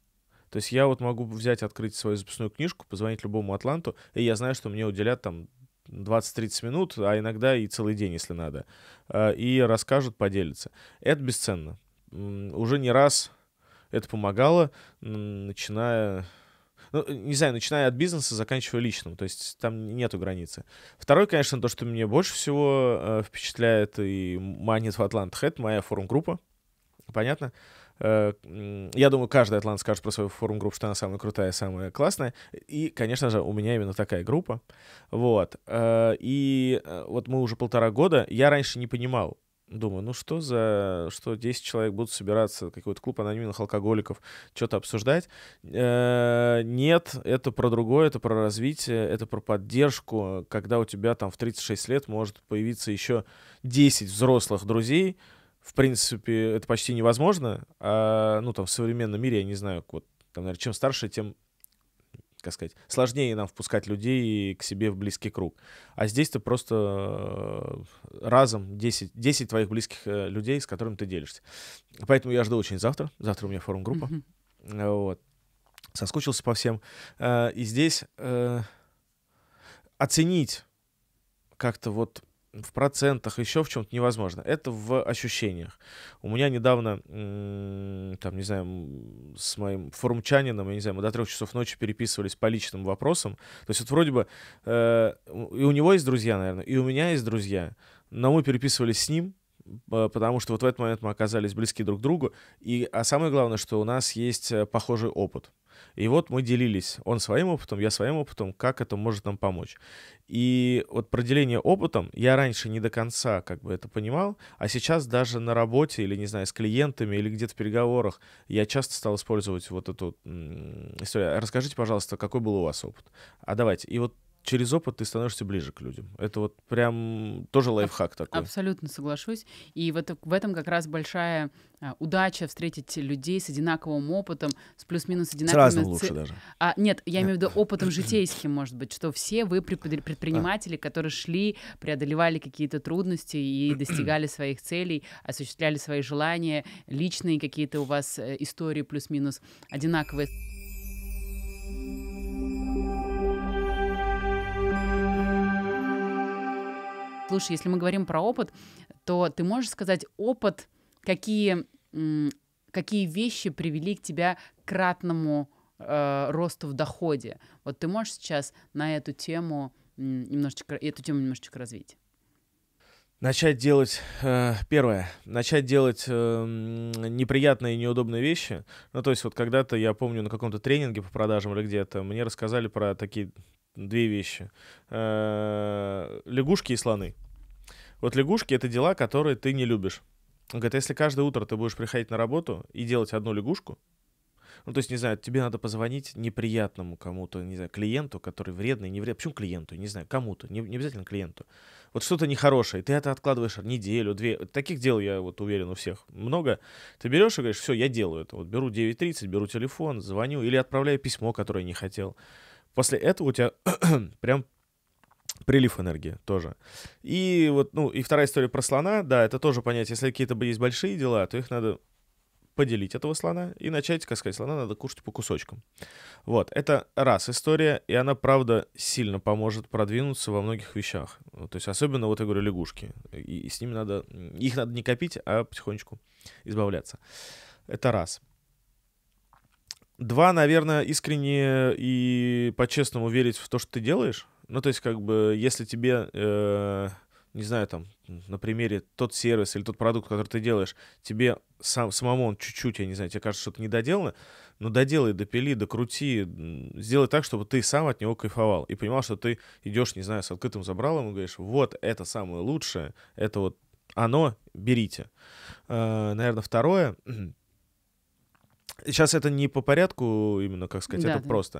То есть я вот могу взять, открыть свою записную книжку, позвонить любому Атланту, и я знаю, что мне уделят там 20-30 минут, а иногда и целый день, если надо, э, и расскажут, поделятся. Это бесценно. Уже не раз это помогало, начиная ну, э, не знаю, начиная от бизнеса, заканчивая личным, то есть там нету границы. Второй, конечно, то, что мне больше всего э, впечатляет и манит в Атлант Хэт, моя форум-группа, понятно? Э, я думаю, каждый атлант скажет про свою форум-группу, что она самая крутая, самая классная. И, конечно же, у меня именно такая группа. Вот. Э, и вот мы уже полтора года, я раньше не понимал, Думаю, ну что за... Что 10 человек будут собираться, какой-то клуб анонимных алкоголиков, что-то обсуждать. Э -э нет, это про другое, это про развитие, это про поддержку. Когда у тебя там в 36 лет может появиться еще 10 взрослых друзей, в принципе, это почти невозможно. А, ну, там, в современном мире, я не знаю, вот, там, наверное, чем старше, тем как сказать, сложнее нам впускать людей к себе в близкий круг. А здесь ты просто э, разом 10, 10 твоих близких э, людей, с которыми ты делишься. Поэтому я жду очень завтра. Завтра у меня форум-группа. Mm-hmm. Вот. Соскучился по всем. И здесь оценить как-то вот в процентах, еще в чем-то невозможно. Это в ощущениях. У меня недавно, там, не знаю, с моим форумчанином, я не знаю, мы до трех часов ночи переписывались по личным вопросам. То есть вот вроде бы э, и у него есть друзья, наверное, и у меня есть друзья, но мы переписывались с ним, э, потому что вот в этот момент мы оказались близки друг к другу. И, а самое главное, что у нас есть э, похожий опыт. И вот мы делились, он своим опытом, я своим опытом, как это может нам помочь. И вот про деление опытом я раньше не до конца как бы это понимал, а сейчас даже на работе или, не знаю, с клиентами или где-то в переговорах я часто стал использовать вот эту историю. Расскажите, пожалуйста, какой был у вас опыт? А давайте. И вот через опыт ты становишься ближе к людям. Это вот прям тоже лайфхак такой. Абсолютно соглашусь. И вот в этом как раз большая а, удача встретить людей с одинаковым опытом, с плюс-минус одинаковыми... С разным лучше даже. А, нет, я имею в виду опытом житейским, может быть, что все вы предприниматели, которые шли, преодолевали какие-то трудности и достигали своих целей, осуществляли свои желания, личные какие-то у вас э, истории плюс-минус одинаковые. Слушай, если мы говорим про опыт, то ты можешь сказать опыт, какие, какие вещи привели к тебя к кратному э, росту в доходе. Вот ты можешь сейчас на эту тему немножечко, эту тему немножечко развить? Начать делать, э, первое, начать делать эм, неприятные и неудобные вещи. Ну, то есть вот когда-то, я помню, на каком-то тренинге по продажам или где-то, мне рассказали про такие две вещи. Э, лягушки и слоны. Вот лягушки — это дела, которые ты не любишь. Он говорит, а если каждое утро ты будешь приходить на работу и делать одну лягушку, ну, то есть, не знаю, тебе надо позвонить неприятному кому-то, не знаю, клиенту, который вредный, не вредный. Почему клиенту? Не знаю, кому-то, не, не обязательно клиенту. Вот что-то нехорошее, ты это откладываешь неделю, две. Таких дел, я вот уверен, у всех много. Ты берешь и говоришь, все, я делаю это. Вот беру 9.30, беру телефон, звоню или отправляю письмо, которое не хотел. После этого у тебя прям прилив энергии тоже. И вот, ну, и вторая история про слона, да, это тоже понять, если какие-то есть большие дела, то их надо поделить этого слона и начать, как сказать, слона надо кушать по кусочкам. Вот, это раз история, и она, правда, сильно поможет продвинуться во многих вещах. Ну, то есть особенно, вот я говорю, лягушки. И, и с ними надо, их надо не копить, а потихонечку избавляться. Это раз. Два, наверное, искренне и по-честному верить в то, что ты делаешь. Ну, то есть, как бы, если тебе, э, не знаю, там, на примере тот сервис или тот продукт, который ты делаешь, тебе сам, самому он чуть-чуть, я не знаю, тебе кажется, что-то недоделано, ну, доделай, допили, докрути, сделай так, чтобы ты сам от него кайфовал и понимал, что ты идешь, не знаю, с открытым забралом и говоришь, вот это самое лучшее, это вот оно, берите. Э, наверное, второе — Сейчас это не по порядку, именно, как сказать, да, это да. просто.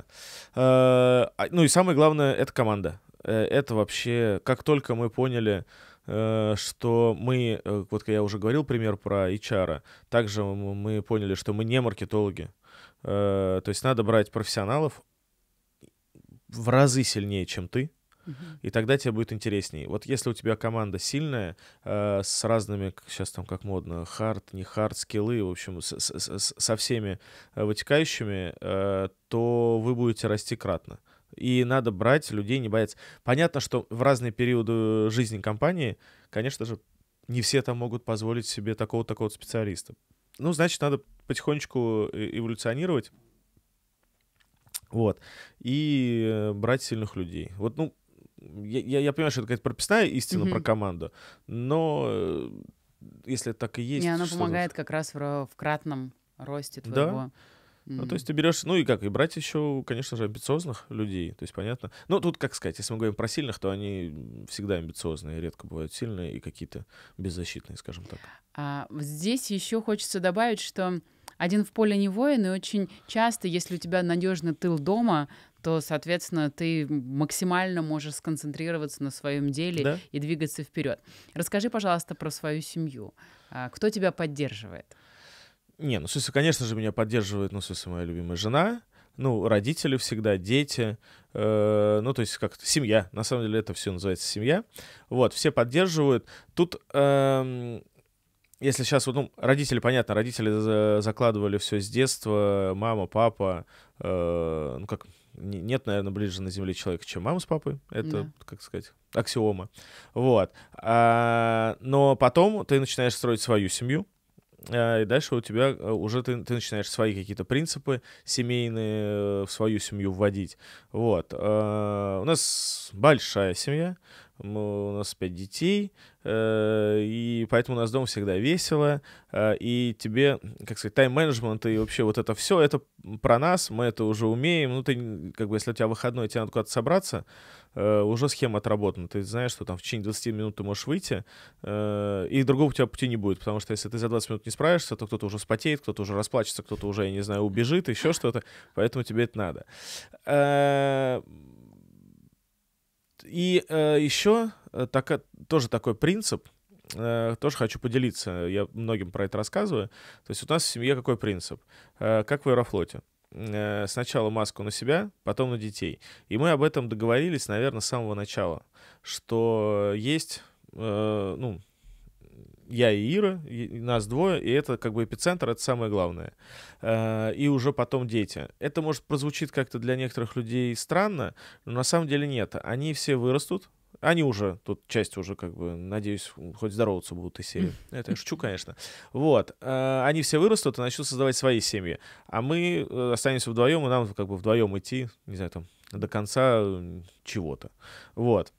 Э, а, ну и самое главное, это команда. Э, это вообще, как только мы поняли, э, что мы, вот я уже говорил пример про HR, также мы поняли, что мы не маркетологи. То есть надо брать профессионалов в разы сильнее, чем ты, Угу. И тогда тебе будет интересней. Вот если у тебя команда сильная, э, с разными, сейчас там как модно, хард, не хард, скиллы, в общем, с, с, с, со всеми э, вытекающими, э, то вы будете расти кратно. И надо брать людей, не бояться. Понятно, что в разные периоды жизни компании, конечно же, не все там могут позволить себе такого-такого специалиста. Ну, значит, надо потихонечку э, эволюционировать. Вот. И э, брать сильных людей. Вот, ну, я, я, я понимаю, что это какая-то прописная истина угу. про команду, но э, если так и есть... Не, она помогает как раз в, в кратном росте твоего... Да? Mm-hmm. Ну, то есть ты берешь, ну и как, и брать еще, конечно же, амбициозных людей, то есть понятно. Ну, тут, как сказать, если мы говорим про сильных, то они всегда амбициозные, редко бывают сильные и какие-то беззащитные, скажем так. А, здесь еще хочется добавить, что один в поле не воин, и очень часто, если у тебя надежный тыл дома, то, соответственно, ты максимально можешь сконцентрироваться на своем деле да? и двигаться вперед. Расскажи, пожалуйста, про свою семью. А, кто тебя поддерживает? Не, ну, в смысле, конечно же, меня поддерживает, ну, в смысле, моя любимая жена, ну, родители всегда, дети, э, ну, то есть как-то семья, на самом деле это все называется семья, вот, все поддерживают. Тут, э, если сейчас, ну, родители, понятно, родители закладывали все с детства, мама, папа, э, ну, как нет, наверное, ближе на земле человека, чем мама с папой. Это, да. как сказать, аксиома. Вот. А, но потом ты начинаешь строить свою семью, а, и дальше у тебя э, уже ты, ты начинаешь свои какие-то принципы семейные э, в свою семью вводить. Вот. А, у нас большая семья, мы, у нас пять детей, э, и поэтому у нас дома всегда весело, э, и тебе, как сказать, тайм-менеджмент и вообще вот это все, это про нас, мы это уже умеем, ну ты, как бы, если у тебя выходной, тебе надо куда-то собраться, э, уже схема отработана, ты знаешь, что там в течение 20 минут ты можешь выйти, э, и другого у тебя пути не будет, потому что если ты за 20 минут не справишься, то кто-то уже спотеет, кто-то уже расплачется, кто-то уже, я не знаю, убежит, еще что-то, поэтому тебе это надо. Э, и э, еще э, так, тоже такой принцип, э, тоже хочу поделиться, я многим про это рассказываю. То есть у нас в семье какой принцип? Э, как в аэрофлоте э, сначала маску на себя, потом на детей. И мы об этом договорились, наверное, с самого начала, что есть, э, ну, я и Ира, и нас двое, и это как бы эпицентр, это самое главное. Э, и уже потом дети. Это, может, прозвучит как-то для некоторых людей странно, но на самом деле нет. Они все вырастут, они уже, тут часть уже, как бы, надеюсь, хоть здороваться будут из серии. Это я шучу, конечно. Вот. Э, они все вырастут и начнут создавать свои семьи. А мы э, останемся вдвоем, и нам как бы вдвоем идти, не знаю, там, до конца чего-то. Вот.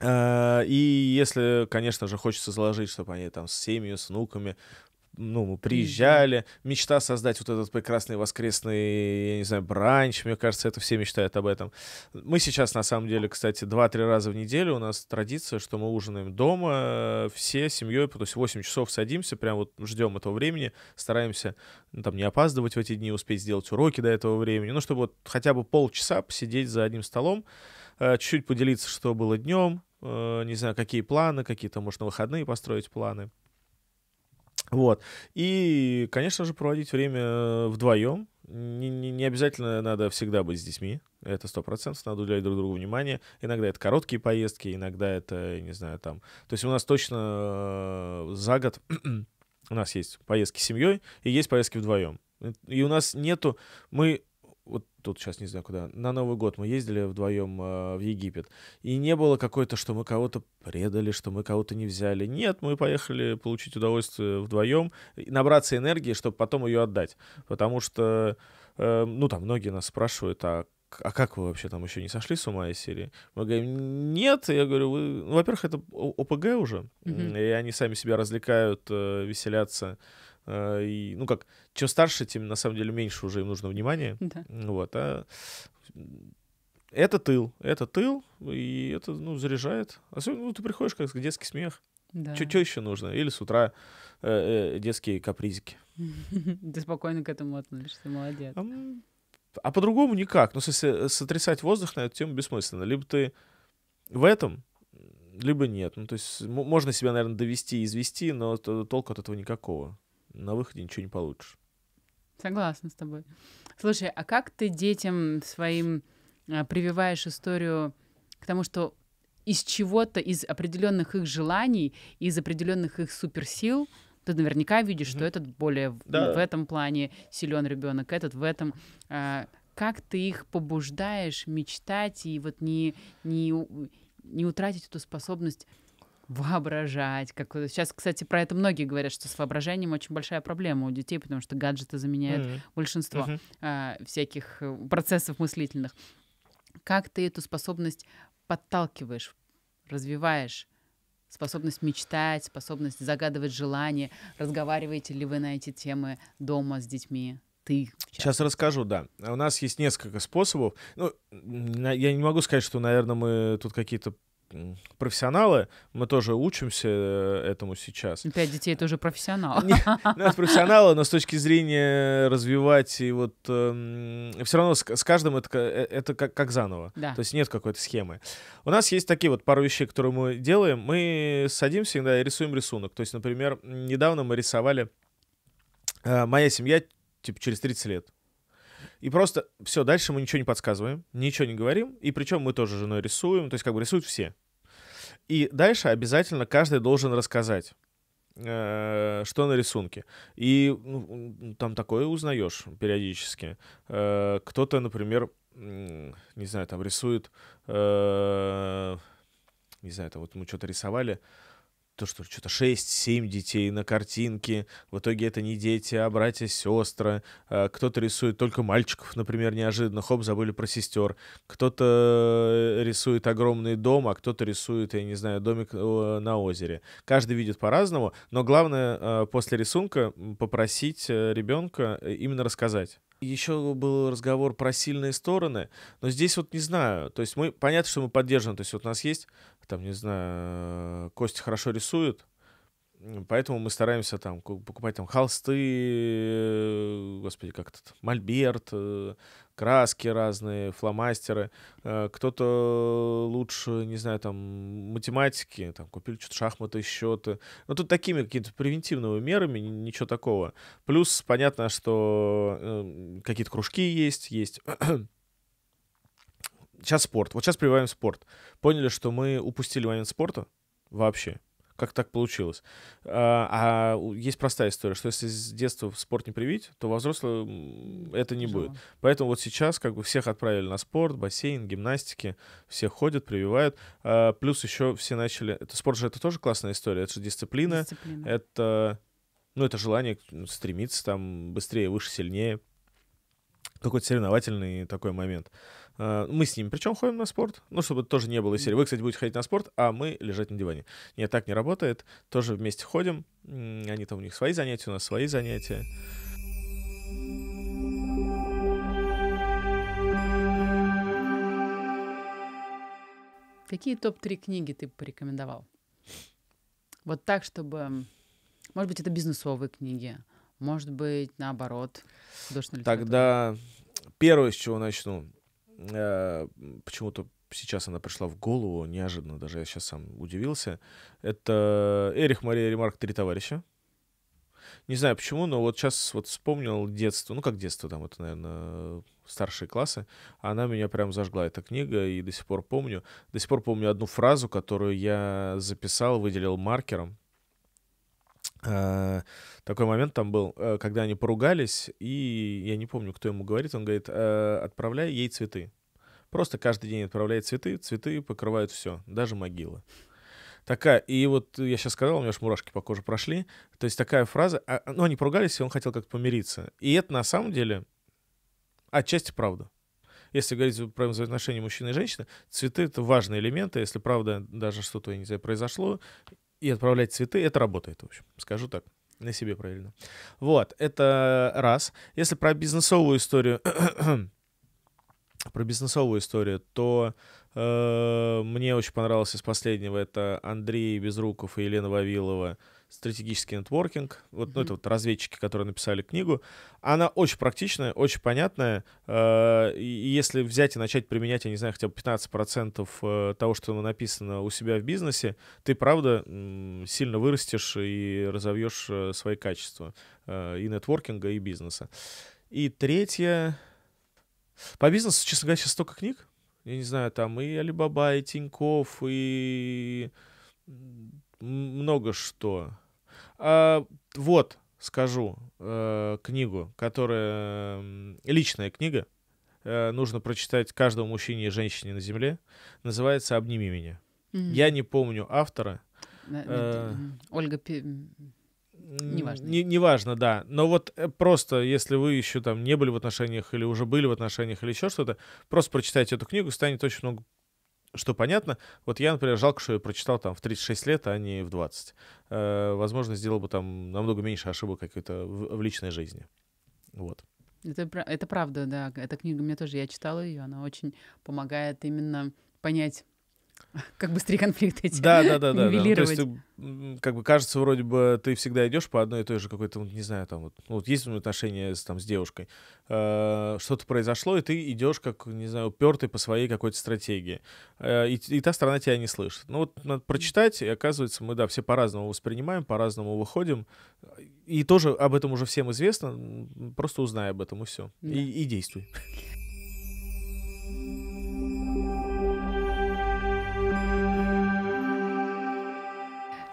Э, и если, конечно же, хочется заложить, чтобы они там с семьей, с внуками, ну, мы приезжали. Мечта создать вот этот прекрасный воскресный, я не знаю, бранч, мне кажется, это все мечтают об этом. Мы сейчас, на самом деле, кстати, два-три раза в неделю у нас традиция, что мы ужинаем дома, э, все семьей, то есть 8 часов садимся, прям вот ждем этого времени, стараемся ну, там не опаздывать в эти дни, успеть сделать уроки до этого времени, ну, чтобы вот хотя бы полчаса посидеть за одним столом, Э, чуть-чуть поделиться, что было днем, э, не знаю, какие планы, какие-то, может, на выходные построить планы. Вот. И, конечно же, проводить время э, вдвоем. Не, не, не обязательно надо всегда быть с детьми. Это сто процентов. Надо уделять друг другу внимание. Иногда это короткие поездки, иногда это, не знаю, там... То есть у нас точно за год у нас есть поездки с семьей и есть поездки вдвоем. И у нас нету... Мы вот тут сейчас не знаю куда, на Новый год мы ездили вдвоем э, в Египет, и не было какой-то, что мы кого-то предали, что мы кого-то не взяли. Нет, мы поехали получить удовольствие вдвоем, набраться энергии, чтобы потом ее отдать. Потому что, э, ну там многие нас спрашивают, а а как вы вообще там еще не сошли с ума из серии? Мы говорим, нет, я говорю, вы... ну, во-первых, это ОПГ уже, mm-hmm. и они сами себя развлекают, э, веселятся, э, и, ну как, чем старше, тем на самом деле меньше уже им нужно внимания. Да. Вот, а это тыл, это тыл, и это, ну, заряжает. Особенно, ну, ты приходишь, как детский смех. Да. Что еще нужно? Или с утра э, э, детские капризики. Ты спокойно к этому относишься, молодец. А, а по-другому никак. Ну, если сотрясать воздух на эту тему бессмысленно. Либо ты в этом, либо нет. Ну, то есть можно себя, наверное, довести и извести, но толку от этого никакого. На выходе ничего не получишь. Согласна с тобой. Слушай, а как ты детям своим а, прививаешь историю к тому, что из чего-то, из определенных их желаний, из определенных их суперсил, ты наверняка видишь, mm-hmm. что этот более да. в этом плане силен ребенок, этот в этом. А, как ты их побуждаешь мечтать и вот не, не, не утратить эту способность воображать. Как сейчас, кстати, про это многие говорят, что с воображением очень большая проблема у детей, потому что гаджеты заменяют mm-hmm. большинство mm-hmm. А, всяких э, процессов мыслительных. Как ты эту способность подталкиваешь, развиваешь? способность мечтать, способность загадывать желания. Разговариваете ли вы на эти темы дома с детьми? Ты Сейчас расскажу, да. А у нас есть несколько способов. Ну, я не могу сказать, что, наверное, мы тут какие-то профессионалы, мы тоже учимся э, этому сейчас. Ну, пять детей — тоже уже профессионалы. У ну, нас профессионалы, но с точки зрения развивать, и вот э, эм, все равно с, с каждым это, э, это как, как заново. Да. То есть нет какой-то схемы. У нас есть такие вот пару вещей, которые мы делаем. Мы садимся иногда и рисуем рисунок. То есть, например, недавно мы рисовали э, «Моя семья типа через 30 лет». И просто все, дальше мы ничего не подсказываем, ничего не говорим. И причем мы тоже женой рисуем, то есть как бы рисуют все. И дальше обязательно каждый должен рассказать э, что на рисунке. И ну, там такое узнаешь периодически. Э, кто-то, например, не знаю, там рисует, э, не знаю, там вот мы что-то рисовали, то, что что-то 6-7 детей на картинке, в итоге это не дети, а братья, сестры. Э, кто-то рисует только мальчиков, например, неожиданно, хоп, забыли про сестер. Кто-то э, рисует огромный дом, а кто-то рисует, я не знаю, домик э, на озере. Каждый видит по-разному, но главное после рисунка попросить ребенка именно рассказать. Еще был разговор про сильные стороны, но здесь вот не знаю. То есть мы понятно, что мы поддерживаем. То есть вот у нас есть там, не знаю, Костя хорошо рисует, поэтому мы стараемся там покупать там холсты, господи, как это, мольберт, э, краски разные, фломастеры. Э, кто-то лучше, не знаю, там, математики, там, купили что-то шахматы, счеты. Ну, тут такими какими-то превентивными мерами, ничего такого. Плюс понятно, что э, какие-то кружки есть, есть сейчас спорт. Вот сейчас прививаем спорт. Поняли, что мы упустили момент спорта вообще. Как так получилось? А, а есть простая история, что если с детства спорт не привить, то во взрослом это не Жива. будет. Поэтому вот сейчас как бы всех отправили на спорт, бассейн, гимнастики, все ходят, прививают. А, плюс еще все начали... Это, спорт же это тоже классная история, это же дисциплина, дисциплина. это... Ну, это желание ну, стремиться там быстрее, выше, сильнее. Какой-то соревновательный такой момент. Uh, Э, мы с ним причем ходим на спорт, ну, чтобы тоже не было серии. Вы, кстати, будете ходить на спорт, а мы лежать на диване. Нет, так не работает. Тоже вместе ходим. Они там у них свои занятия, у нас свои занятия. Какие топ-3 книги ты порекомендовал? Вот так, чтобы... Может быть, это бизнесовые книги, может быть, наоборот, художественная Тогда литература. первое, с чего начну. Э, почему-то сейчас она пришла в голову, неожиданно даже, я сейчас сам удивился. Это Эрих Мария Ремарк «Три товарища». Не знаю почему, но вот сейчас вот вспомнил детство, ну как детство, там это, наверное, старшие классы, она меня прям зажгла, эта книга, и до сих пор помню. До сих пор помню одну фразу, которую я записал, выделил маркером, Э, такой момент там был, э, когда они поругались, и я не помню, кто ему говорит, он говорит, «Э, отправляй ей цветы. Просто каждый день отправляй цветы, цветы покрывают все, даже могилы. Такая, и вот я сейчас сказал, у меня аж мурашки по коже прошли. То есть такая фраза, а, ну они поругались, и он хотел как-то помириться. И это на самом деле отчасти правда если говорить про взаимоотношения мужчины и женщины, цветы — это важный элемент, а если правда даже что-то, я не знаю, произошло, и отправлять цветы, это работает, в общем, скажу так. На себе правильно Вот, это раз. Если про бизнесовую историю, про бизнесовую историю, то э, мне очень понравилось из последнего, это Андрей Безруков и Елена Вавилова стратегический нетворкинг. Вот, ну, это вот разведчики, которые написали книгу. Она очень практичная, очень понятная. Э, и если взять и начать применять, я не знаю, хотя бы 15% э, того, что написано у себя в бизнесе, ты, правда, сильно вырастешь и разовьешь э, свои качества и нетворкинга, и бизнеса. И третье... По бизнесу, честно говоря, сейчас столько книг. Я не знаю, там и Алибаба, и Тиньков, и много что. А, вот, скажу э, книгу, которая личная книга. Э, нужно прочитать каждому мужчине и женщине на земле. Называется "Обними меня". Mm-hmm. Я не помню автора. Э, э, э Ольга. Неважно. Не, неважно, да. Но вот э, просто, если вы еще там не были в отношениях или уже были в отношениях или еще что-то, просто прочитайте эту книгу, станет очень много что понятно, вот я, например, жалко, что я прочитал там в 36 лет, а не в 20. Э, возможно, сделал бы там намного меньше ошибок какой-то в, в личной жизни. Вот. Это, это правда, да. Эта книга мне тоже, я читала ее, она очень помогает именно понять как быстрее конфликт эти да, да, да, да, да. Ну, то есть ты, как бы кажется, вроде бы ты всегда идешь по одной и той же какой-то, не знаю, там вот, ну, вот есть у меня отношения с, там, с девушкой, э, что-то произошло, и ты идешь как, не знаю, упертый по своей какой-то стратегии. Э, и, и та сторона тебя не слышит. Ну вот надо прочитать, и оказывается, мы, да, все по-разному воспринимаем, по-разному выходим. И тоже об этом уже всем известно, просто узнай об этом и все. Да. И, и действуй.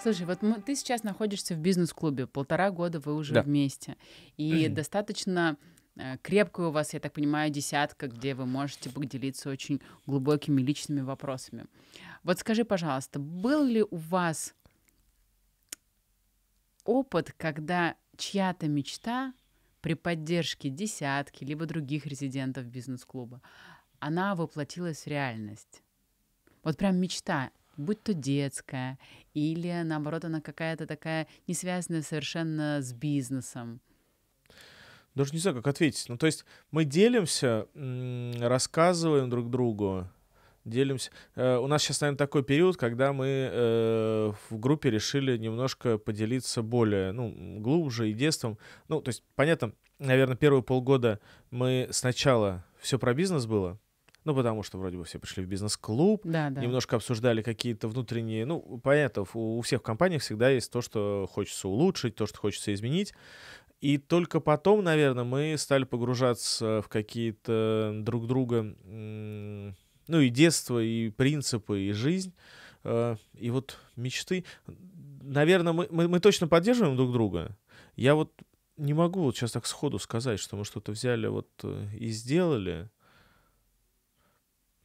Слушай, вот мы, ты сейчас находишься в бизнес-клубе, полтора года вы уже да. вместе, и mm-hmm. достаточно э, крепкая у вас, я так понимаю, десятка, где вы можете поделиться очень глубокими личными вопросами. Вот скажи, пожалуйста, был ли у вас опыт, когда чья-то мечта при поддержке десятки либо других резидентов бизнес-клуба, она воплотилась в реальность? Вот прям мечта будь то детская, или наоборот она какая-то такая не связанная совершенно с бизнесом? Даже не знаю, как ответить. Ну, то есть мы делимся, рассказываем друг другу, делимся. Э, у нас сейчас, наверное, такой период, когда мы э, в группе решили немножко поделиться более, ну, глубже и детством. Ну, то есть, понятно, наверное, первые полгода мы сначала все про бизнес было, ну, потому что вроде бы все пришли в бизнес-клуб, да, да. немножко обсуждали какие-то внутренние... Ну, понятно, у всех в компаниях всегда есть то, что хочется улучшить, то, что хочется изменить. И только потом, наверное, мы стали погружаться в какие-то друг друга, ну и детство, и принципы, и жизнь, э, и вот мечты. Наверное, мы, мы, мы точно поддерживаем друг друга. Я вот не могу вот сейчас так сходу сказать, что мы что-то взяли вот э, и сделали.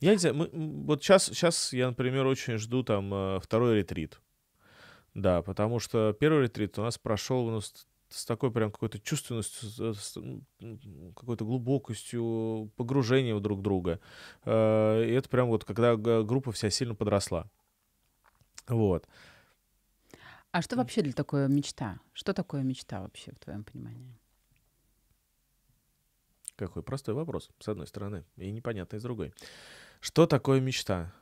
Я не знаю, мы, вот сейчас, сейчас я, например, очень жду там э, второй ретрит. Да, потому что первый ретрит у нас прошел у нас с такой прям какой-то чувственностью, э, какой-то глубокостью, погружением друг друга. Э, и это прям вот когда группа вся сильно подросла. Вот. А что вообще для такое мечта? Что такое мечта вообще в твоем понимании? Какой простой вопрос, с одной стороны, и непонятный с другой. Что такое мечта?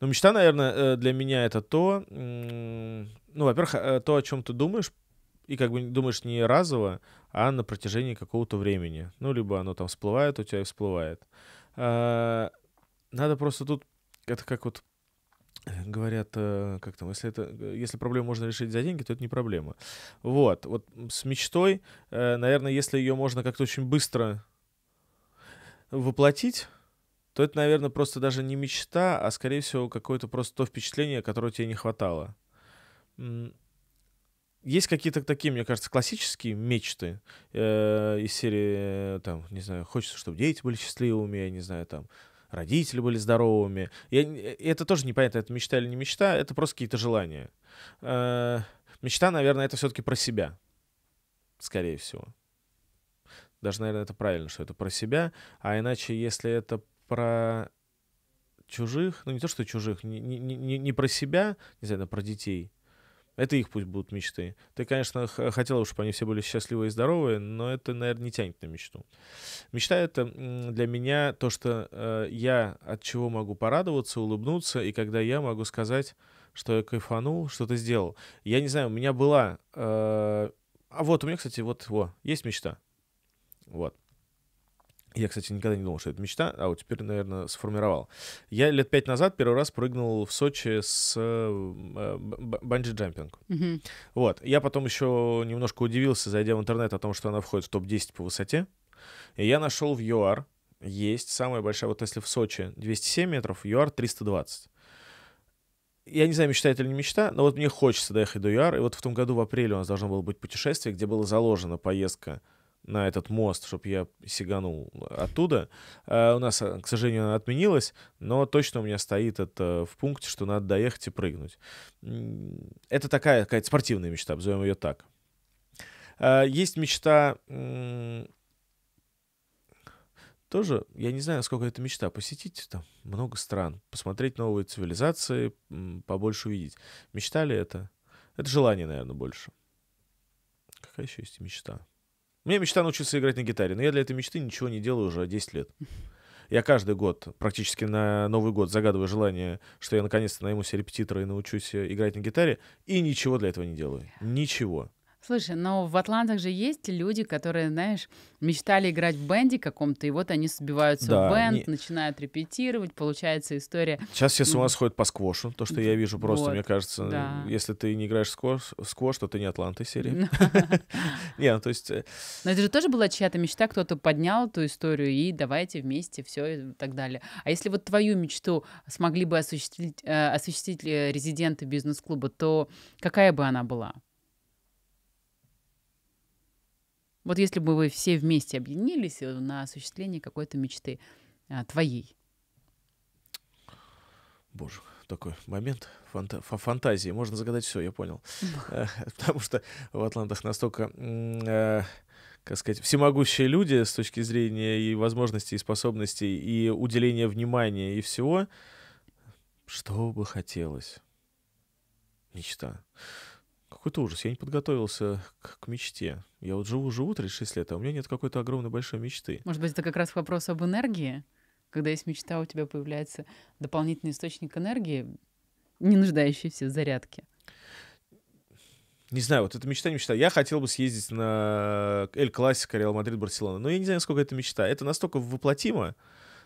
Ну, мечта, наверное, э, для меня это то, ну, во-первых, э, то, о чем ты думаешь, и как бы думаешь не разово, а на протяжении какого-то времени. Ну, либо оно там всплывает у тебя и всплывает. А, надо просто тут, это как вот э, говорят, как там, если это, если проблему можно решить за деньги, то это не проблема. Вот, вот с мечтой, наверное, если ее можно как-то очень быстро воплотить, то это, наверное, просто даже не мечта, а, скорее всего, какое-то просто то впечатление, которое тебе не хватало. Есть какие-то такие, мне кажется, классические мечты э, из серии, э, там, не знаю, хочется, чтобы дети были счастливыми, я не знаю, там, родители были здоровыми. Я, э, это тоже непонятно, это мечта или не мечта, это просто какие-то желания. Э, мечта, наверное, это все-таки про себя, скорее всего. Даже, наверное, это правильно, что это про себя, а иначе, если это про чужих, ну не то, что чужих, не, не, не, не про себя, не знаю, а про детей. Это их пусть будут мечты. Ты, конечно, хотела, чтобы они все были счастливы и здоровы, но это, наверное, не тянет на мечту. Мечта — это для меня то, что э, я от чего могу порадоваться, улыбнуться, и когда я могу сказать, что я кайфанул, что ты сделал. Я не знаю, у меня была... Э, а вот у меня, кстати, вот, во, есть мечта. Вот. Я, кстати, никогда не думал, что это мечта, а вот теперь, наверное, сформировал. Я лет пять назад первый раз прыгнул в Сочи с э, банджи-джампинг. Mm-hmm. Вот. Я потом еще немножко удивился, зайдя в интернет, о том, что она входит в топ-10 по высоте. И я нашел в ЮАР есть самая большая, вот если в Сочи 207 метров, ЮАР 320. Я не знаю, мечта это или не мечта, но вот мне хочется доехать до ЮАР. И вот в том году в апреле у нас должно было быть путешествие, где была заложена поездка на этот мост, чтобы я сиганул оттуда. Э, у нас, к сожалению, она отменилась, но точно у меня стоит это в пункте, что надо доехать и прыгнуть. Это такая какая-то спортивная мечта, обзовем ее так. Э, есть мечта... Тоже, я не знаю, сколько это мечта, посетить там много стран, посмотреть новые цивилизации, побольше увидеть. Мечта ли это? Это желание, наверное, больше. Какая еще есть мечта? меня мечта научиться играть на гитаре, но я для этой мечты ничего не делаю уже 10 лет. Я каждый год, практически на Новый год, загадываю желание, что я наконец-то найму себе репетитора и научусь э, играть на гитаре, и ничего для этого не делаю. Ничего. Слушай, но в Атлантах же есть люди, которые, знаешь, мечтали играть в бенде каком-то, и вот они сбиваются да, в бенд, не... начинают репетировать, получается история. Сейчас все с ума сходят по сквошу, то, что я вижу просто, вот, мне кажется, да. если ты не играешь в сквош, в сквош, то ты не Атланты серии. Ну. Не, ну то есть... Э, но это же тоже была чья-то мечта, кто-то поднял эту историю, и давайте вместе все и так далее. А если вот твою мечту смогли бы осуществить, э, осуществить э, резиденты бизнес-клуба, то какая бы она была? Вот если бы вы все вместе объединились э, на осуществление какой-то мечты а, твоей. Боже, такой момент фанта фантазии. Можно загадать все, я понял. Э, потому что в Атлантах настолько э, как сказать, всемогущие люди с точки зрения и возможностей, и способностей, и уделения внимания, и всего, что бы хотелось. Мечта. Какой-то ужас. Я не подготовился к, к мечте. Я вот живу-живу 36 лет, а у меня нет какой-то огромной большой мечты. Может быть, это как раз вопрос об энергии? Когда есть мечта, у тебя появляется дополнительный источник энергии, не нуждающийся в зарядке. Не знаю, вот это мечта, не мечта. Я хотел бы съездить на Эль Классика, Реал Мадрид, Барселона. Но я не знаю, сколько это мечта. Это настолько воплотимо,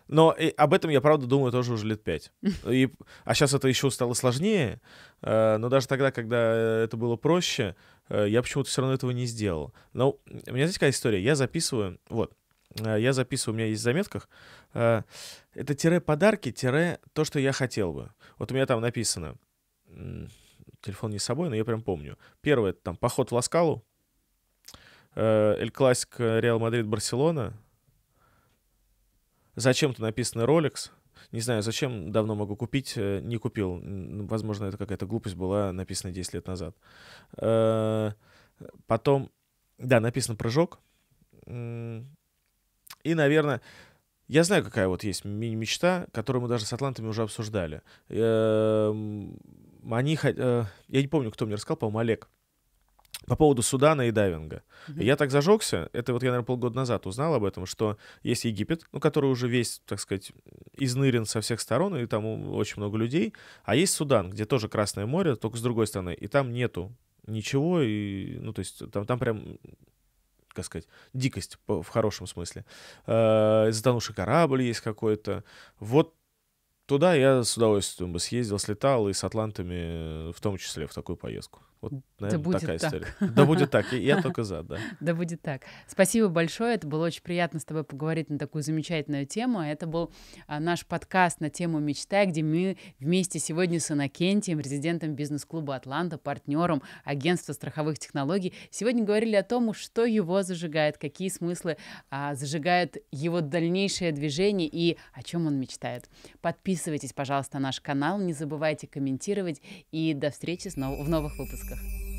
но и об этом я, правда, думаю тоже уже лет пять. И, а сейчас это еще стало сложнее. Э, но даже тогда, когда э, это было проще, э, я почему-то все равно этого не сделал. Но у меня здесь какая история. Я записываю... Вот. Я записываю, у меня есть в заметках. Это тире подарки, тире то, что я хотел бы. Вот у меня там написано... Телефон не с собой, но я прям помню. Первое, это там поход в Ласкалу. Эль Классик, Реал Мадрид, Барселона зачем-то написано Rolex. Не знаю, зачем давно могу купить, э, не купил. Возможно, это какая-то глупость была написана 10 лет назад. Э, потом, да, написано прыжок. И, наверное, я знаю, какая вот есть мини мечта, которую мы даже с атлантами уже обсуждали. Эм, они, э, я не помню, кто мне рассказал, по-моему, Олег по поводу Судана и дайвинга. Mm-hmm. Я так зажегся, это вот я, наверное, полгода назад узнал об этом, что есть Египет, ну, который уже весь, так сказать, изнырен со всех сторон, и там очень много людей, а есть Судан, где тоже Красное море, только с другой стороны, и там нету ничего, и, ну, то есть там, там прям как сказать, дикость в хорошем смысле. Э, затонувший корабль есть какой-то. Вот туда я с удовольствием бы съездил, слетал и с атлантами э, в том числе в такую поездку. Вот, наверное, да будет такая так. история. Да будет так, я только за, да. Да будет так. Спасибо большое, это было очень приятно с тобой поговорить на такую замечательную тему. Это был а, наш подкаст на тему «Мечтай», где мы вместе сегодня с Иннокентием, резидентом бизнес-клуба «Атланта», партнером агентства страховых технологий, сегодня говорили о том, что его зажигает, какие смыслы а, зажигают его дальнейшее движение и о чем он мечтает. Подписывайтесь, пожалуйста, на наш канал, не забывайте комментировать и до встречи снова в новых выпусках. Música